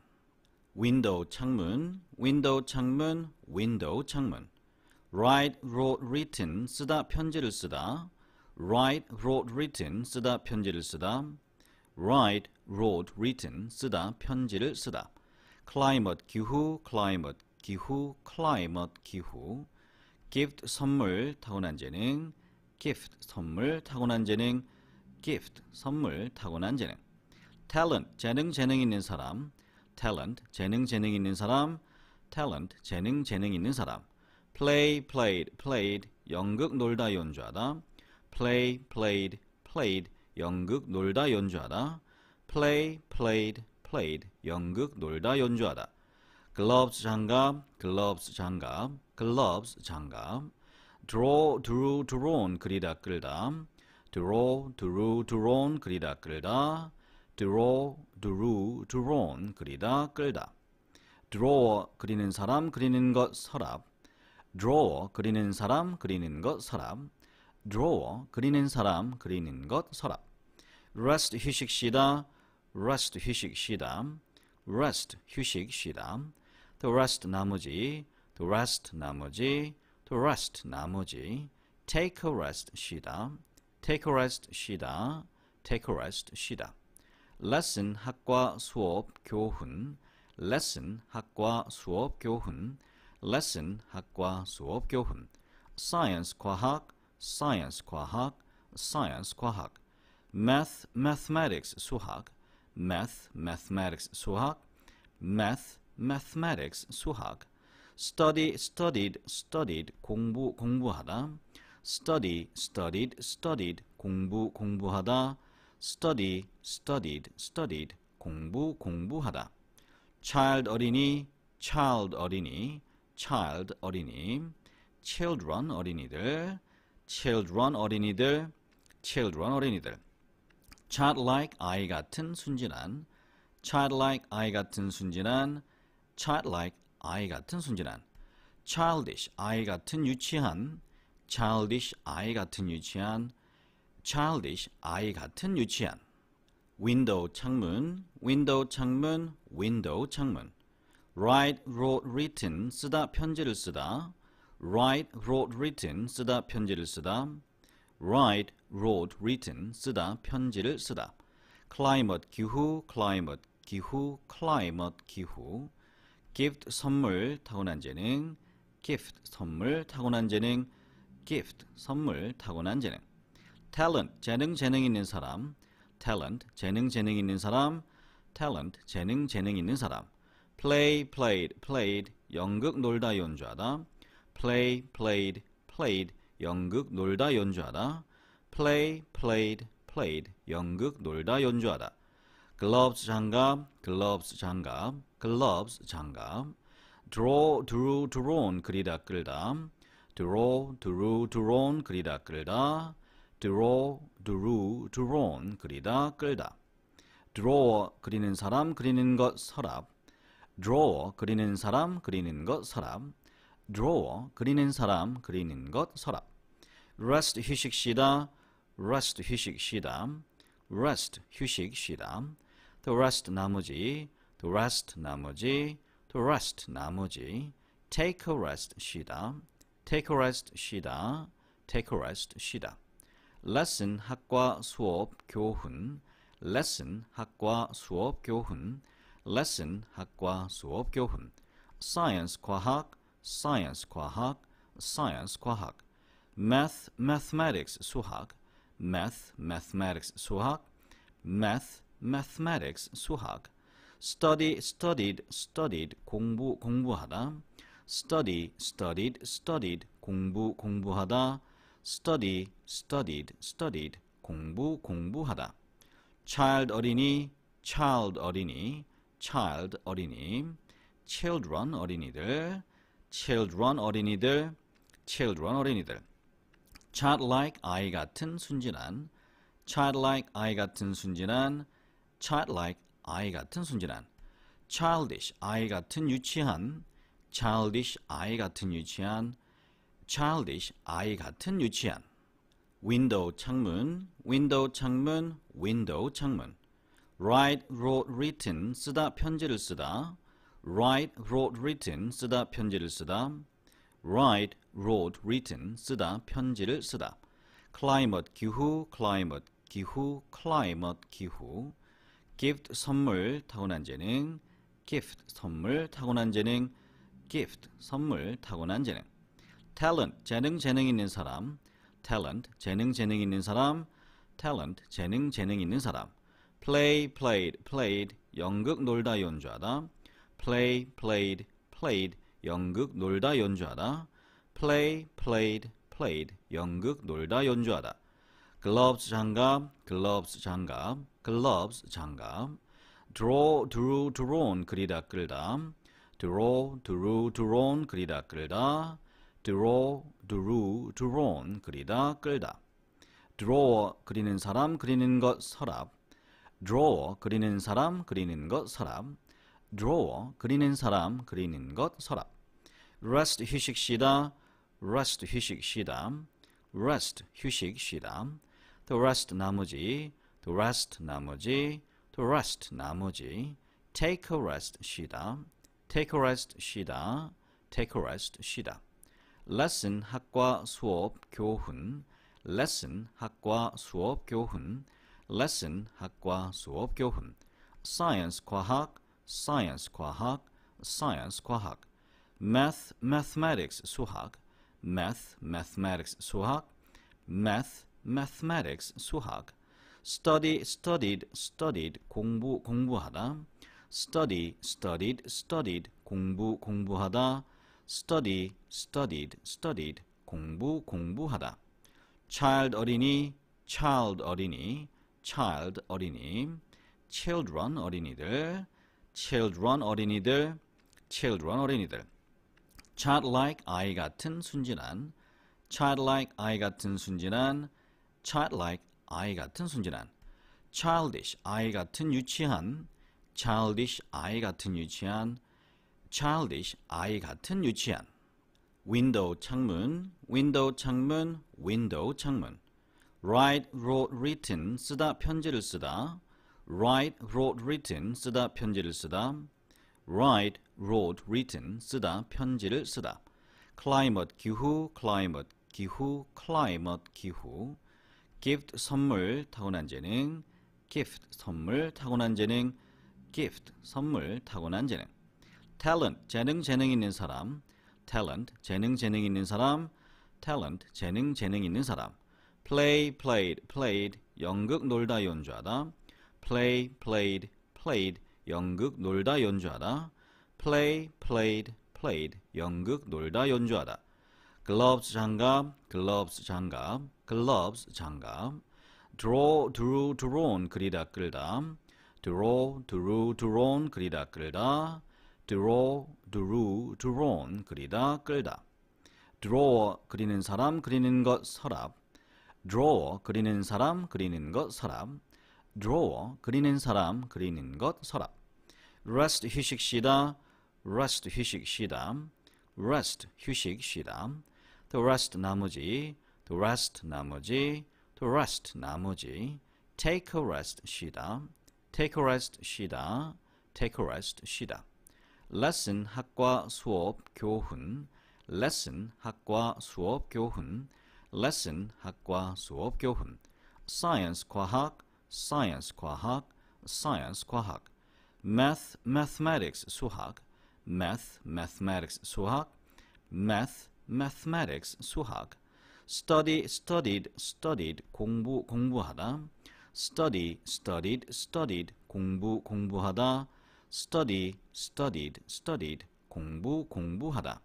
window 창문 window 창문 window 창문 write wrote written 쓰다 편지를 쓰다 write wrote written 쓰다 편지를 쓰다 write wrote written 쓰다 편지를 쓰다 climate 기후 climate 기후 climate 기후 gift 선물 타고난 재능 gift 선물 타고난 재능 gift 선물 타고난 재능 talent 재능 재능 있는 사람 talent 재능 재능 있는 사람 talent 재능 재능 있는 사람 play played played 연극 놀다 연주하다 play played played 연극 놀다 연주하다 play played played 연극 놀다 연주하다 gloves 장갑 gloves 장갑 gloves 장갑 draw drew drawn 그리다 끌다 draw drew drawn 그리다 끌다 draw, drew, drawn 그리다, 끌다 draw 그리는 사람, 그리는 것, 서랍 draw 그리는 사람, 그리는 것, 서랍 draw 그리는 사람, 그리는 것, 서랍 rest 휴식 쉬다 rest 휴식 쉬다 rest 휴식 쉬다 the rest 나머지 the rest 나머지 the rest 나머지 take a rest 쉬다 take a rest 쉬다 take a rest 쉬다 lesson 학과 수업 교훈 lesson 학과 수업 교훈 lesson 학과 수업 교훈 science 과학 science 과학 science 과학 math mathematics 수학 math mathematics 수학 math mathematics 수학 study studied studied 공부 공부하다 study studied studied 공부 공부하다 study, studied, studied 공부, 공부하다 child 어린이, child 어린이, child 어린이 children 어린이들 children 어린이들 children 어린이들 childlike 아이 같은 순진한 childlike 아이 같은 순진한 childlike 아이 같은 순진한 childish 아이 같은 유치한 childish 아이 같은 유치한 childish 아이 같은 유치한 window 창문 window 창문 window 창문 write wrote written 쓰다 편지를 쓰다 write wrote written 쓰다 편지를 쓰다 write wrote written 쓰다 편지를 쓰다 climate 기후 climate 기후 climate 기후 gift 선물 타고난 재능 gift 선물 타고난 재능 gift 선물 타고난 재능 talent 재능 재능 있는 사람 talent 재능 재능 있는 사람 talent 재능 재능 있는 사람 play played played 연극 놀다 연주하다 play played played 연극 놀다 연주하다 play played played 연극 놀다 연주하다 gloves 장갑 gloves 장갑 gloves 장갑 draw drew drawn 그리다 끌다 draw drew drawn 그리다 끌다 draw, drew, drawn 그리다, 끌다 draw 그리는 사람, 그리는 것, 서랍 draw 그리는 사람, 그리는 것, 서랍 draw 그리는 사람, 그리는 것, 서랍 rest 휴식 쉬다 rest 휴식 쉬다 rest 휴식 쉬다 the rest 나머지 the rest 나머지 the rest 나머지 take a rest 쉬다 take a rest 쉬다 take a rest 쉬다 lesson 학과 수업 교훈 lesson 학과 수업 교훈 lesson 학과 수업 교훈 science 과학 science 과학 science 과학 math mathematics 수학 math mathematics 수학 math mathematics 수학 study studied studied 공부 공부하다 study studied studied 공부 공부하다 study, studied, studied 공부, 공부하다 child 어린이, child 어린이, child 어린이 children 어린이들 children 어린이들 children 어린이들 childlike 아이 같은 순진한 childlike 아이 같은 순진한 childlike 아이 같은 순진한 childish 아이 같은 유치한 childish 아이 같은 유치한 childish 아이 같은 유치한 window 창문 window 창문 window 창문 write wrote written 쓰다 편지를 쓰다 write wrote written 쓰다 편지를 쓰다 write wrote written 쓰다 편지를 쓰다 climate 기후 climate 기후 climate 기후 gift 선물 타고난 재능 gift 선물 타고난 재능 gift 선물 타고난 재능 talent 재능 재능 있는 사람 talent 재능 재능 있는 사람 talent 재능 재능 있는 사람 play played played 연극 놀다 연주하다 play played played 연극 놀다 연주하다 play played played 연극 놀다 연주하다 gloves 장갑 gloves 장갑 gloves 장갑 draw drew drawn 그리다 끌다 draw drew drawn 그리다 끌다 draw, drew, drawn 그리다, 끌다 drawer 그리는 사람, 그리는 것, 서랍 drawer 그리는 사람, 그리는 것, 서랍 drawer 그리는 사람, 그리는 것, 서랍 rest 휴식 쉬다 rest 휴식 쉬다 rest 휴식 쉬다 the rest 나머지 the rest 나머지 the rest 나머지 take a rest 쉬다 take a rest 쉬다 take a rest 쉬다 lesson 학과 수업 교훈 lesson 학과 수업 교훈 lesson 학과 수업 교훈 science 과학 science 과학 science 과학 math mathematics 수학 math mathematics 수학 math mathematics 수학 study studied studied 공부 공부하다 study studied studied 공부 공부하다 study, studied, studied 공부, 공부하다 child 어린이, child 어린이, child 어린이 children 어린이들 children 어린이들 children 어린이들 childlike 아이 같은 순진한 childlike 아이 같은 순진한 childlike 아이 같은 순진한 childish 아이 같은 유치한 childish 아이 같은 유치한 childish 아이 같은 유치한 window 창문 window 창문 window 창문 write wrote written 쓰다 편지를 쓰다 write wrote written 쓰다 편지를 쓰다 write wrote written 쓰다 편지를 쓰다 climate 기후 climate 기후 climate 기후 gift 선물 타고난 재능 gift 선물 타고난 재능 gift 선물 타고난 재능 talent 재능 재능 있는 사람 talent 재능 재능 있는 사람 talent 재능 재능 있는 사람 play played played 연극 놀다 연주하다 play played played 연극 놀다 연주하다 play played played 연극 놀다 연주하다 gloves 장갑 gloves 장갑 gloves 장갑 draw drew drawn 그리다 끌다 draw drew drawn 그리다 끌다 draw, drew, drawn 그리다, 끌다 draw 그리는 사람, 그리는 것, 서랍 draw 그리는 사람, 그리는 것, 서랍 draw 그리는 사람, 그리는 것, 서랍 rest 휴식 쉬다 rest 휴식 쉬다 rest 휴식 쉬다 the rest 나머지 the rest 나머지 the rest 나머지 take a rest 쉬다 take a rest 쉬다 take a rest 쉬다 lesson 학과 수업 교훈 lesson 학과 수업 교훈 lesson 학과 수업 교훈 science 과학 science 과학 science 과학 math mathematics 수학 math mathematics 수학 math mathematics 수학 study studied studied 공부 공부하다 study studied studied 공부 공부하다 study, studied, studied 공부, 공부하다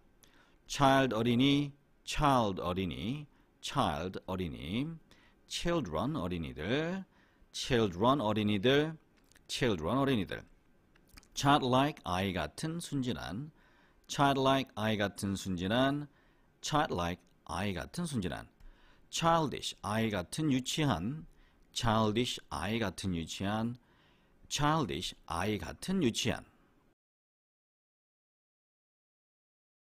child 어린이, child 어린이, child 어린이 children 어린이들 children 어린이들 children 어린이들 childlike 아이 같은 순진한 childlike 아이 같은 순진한 childlike 아이 같은 순진한 childish 아이 같은 유치한 childish 아이 같은 유치한 childish, 아이 같은 유치한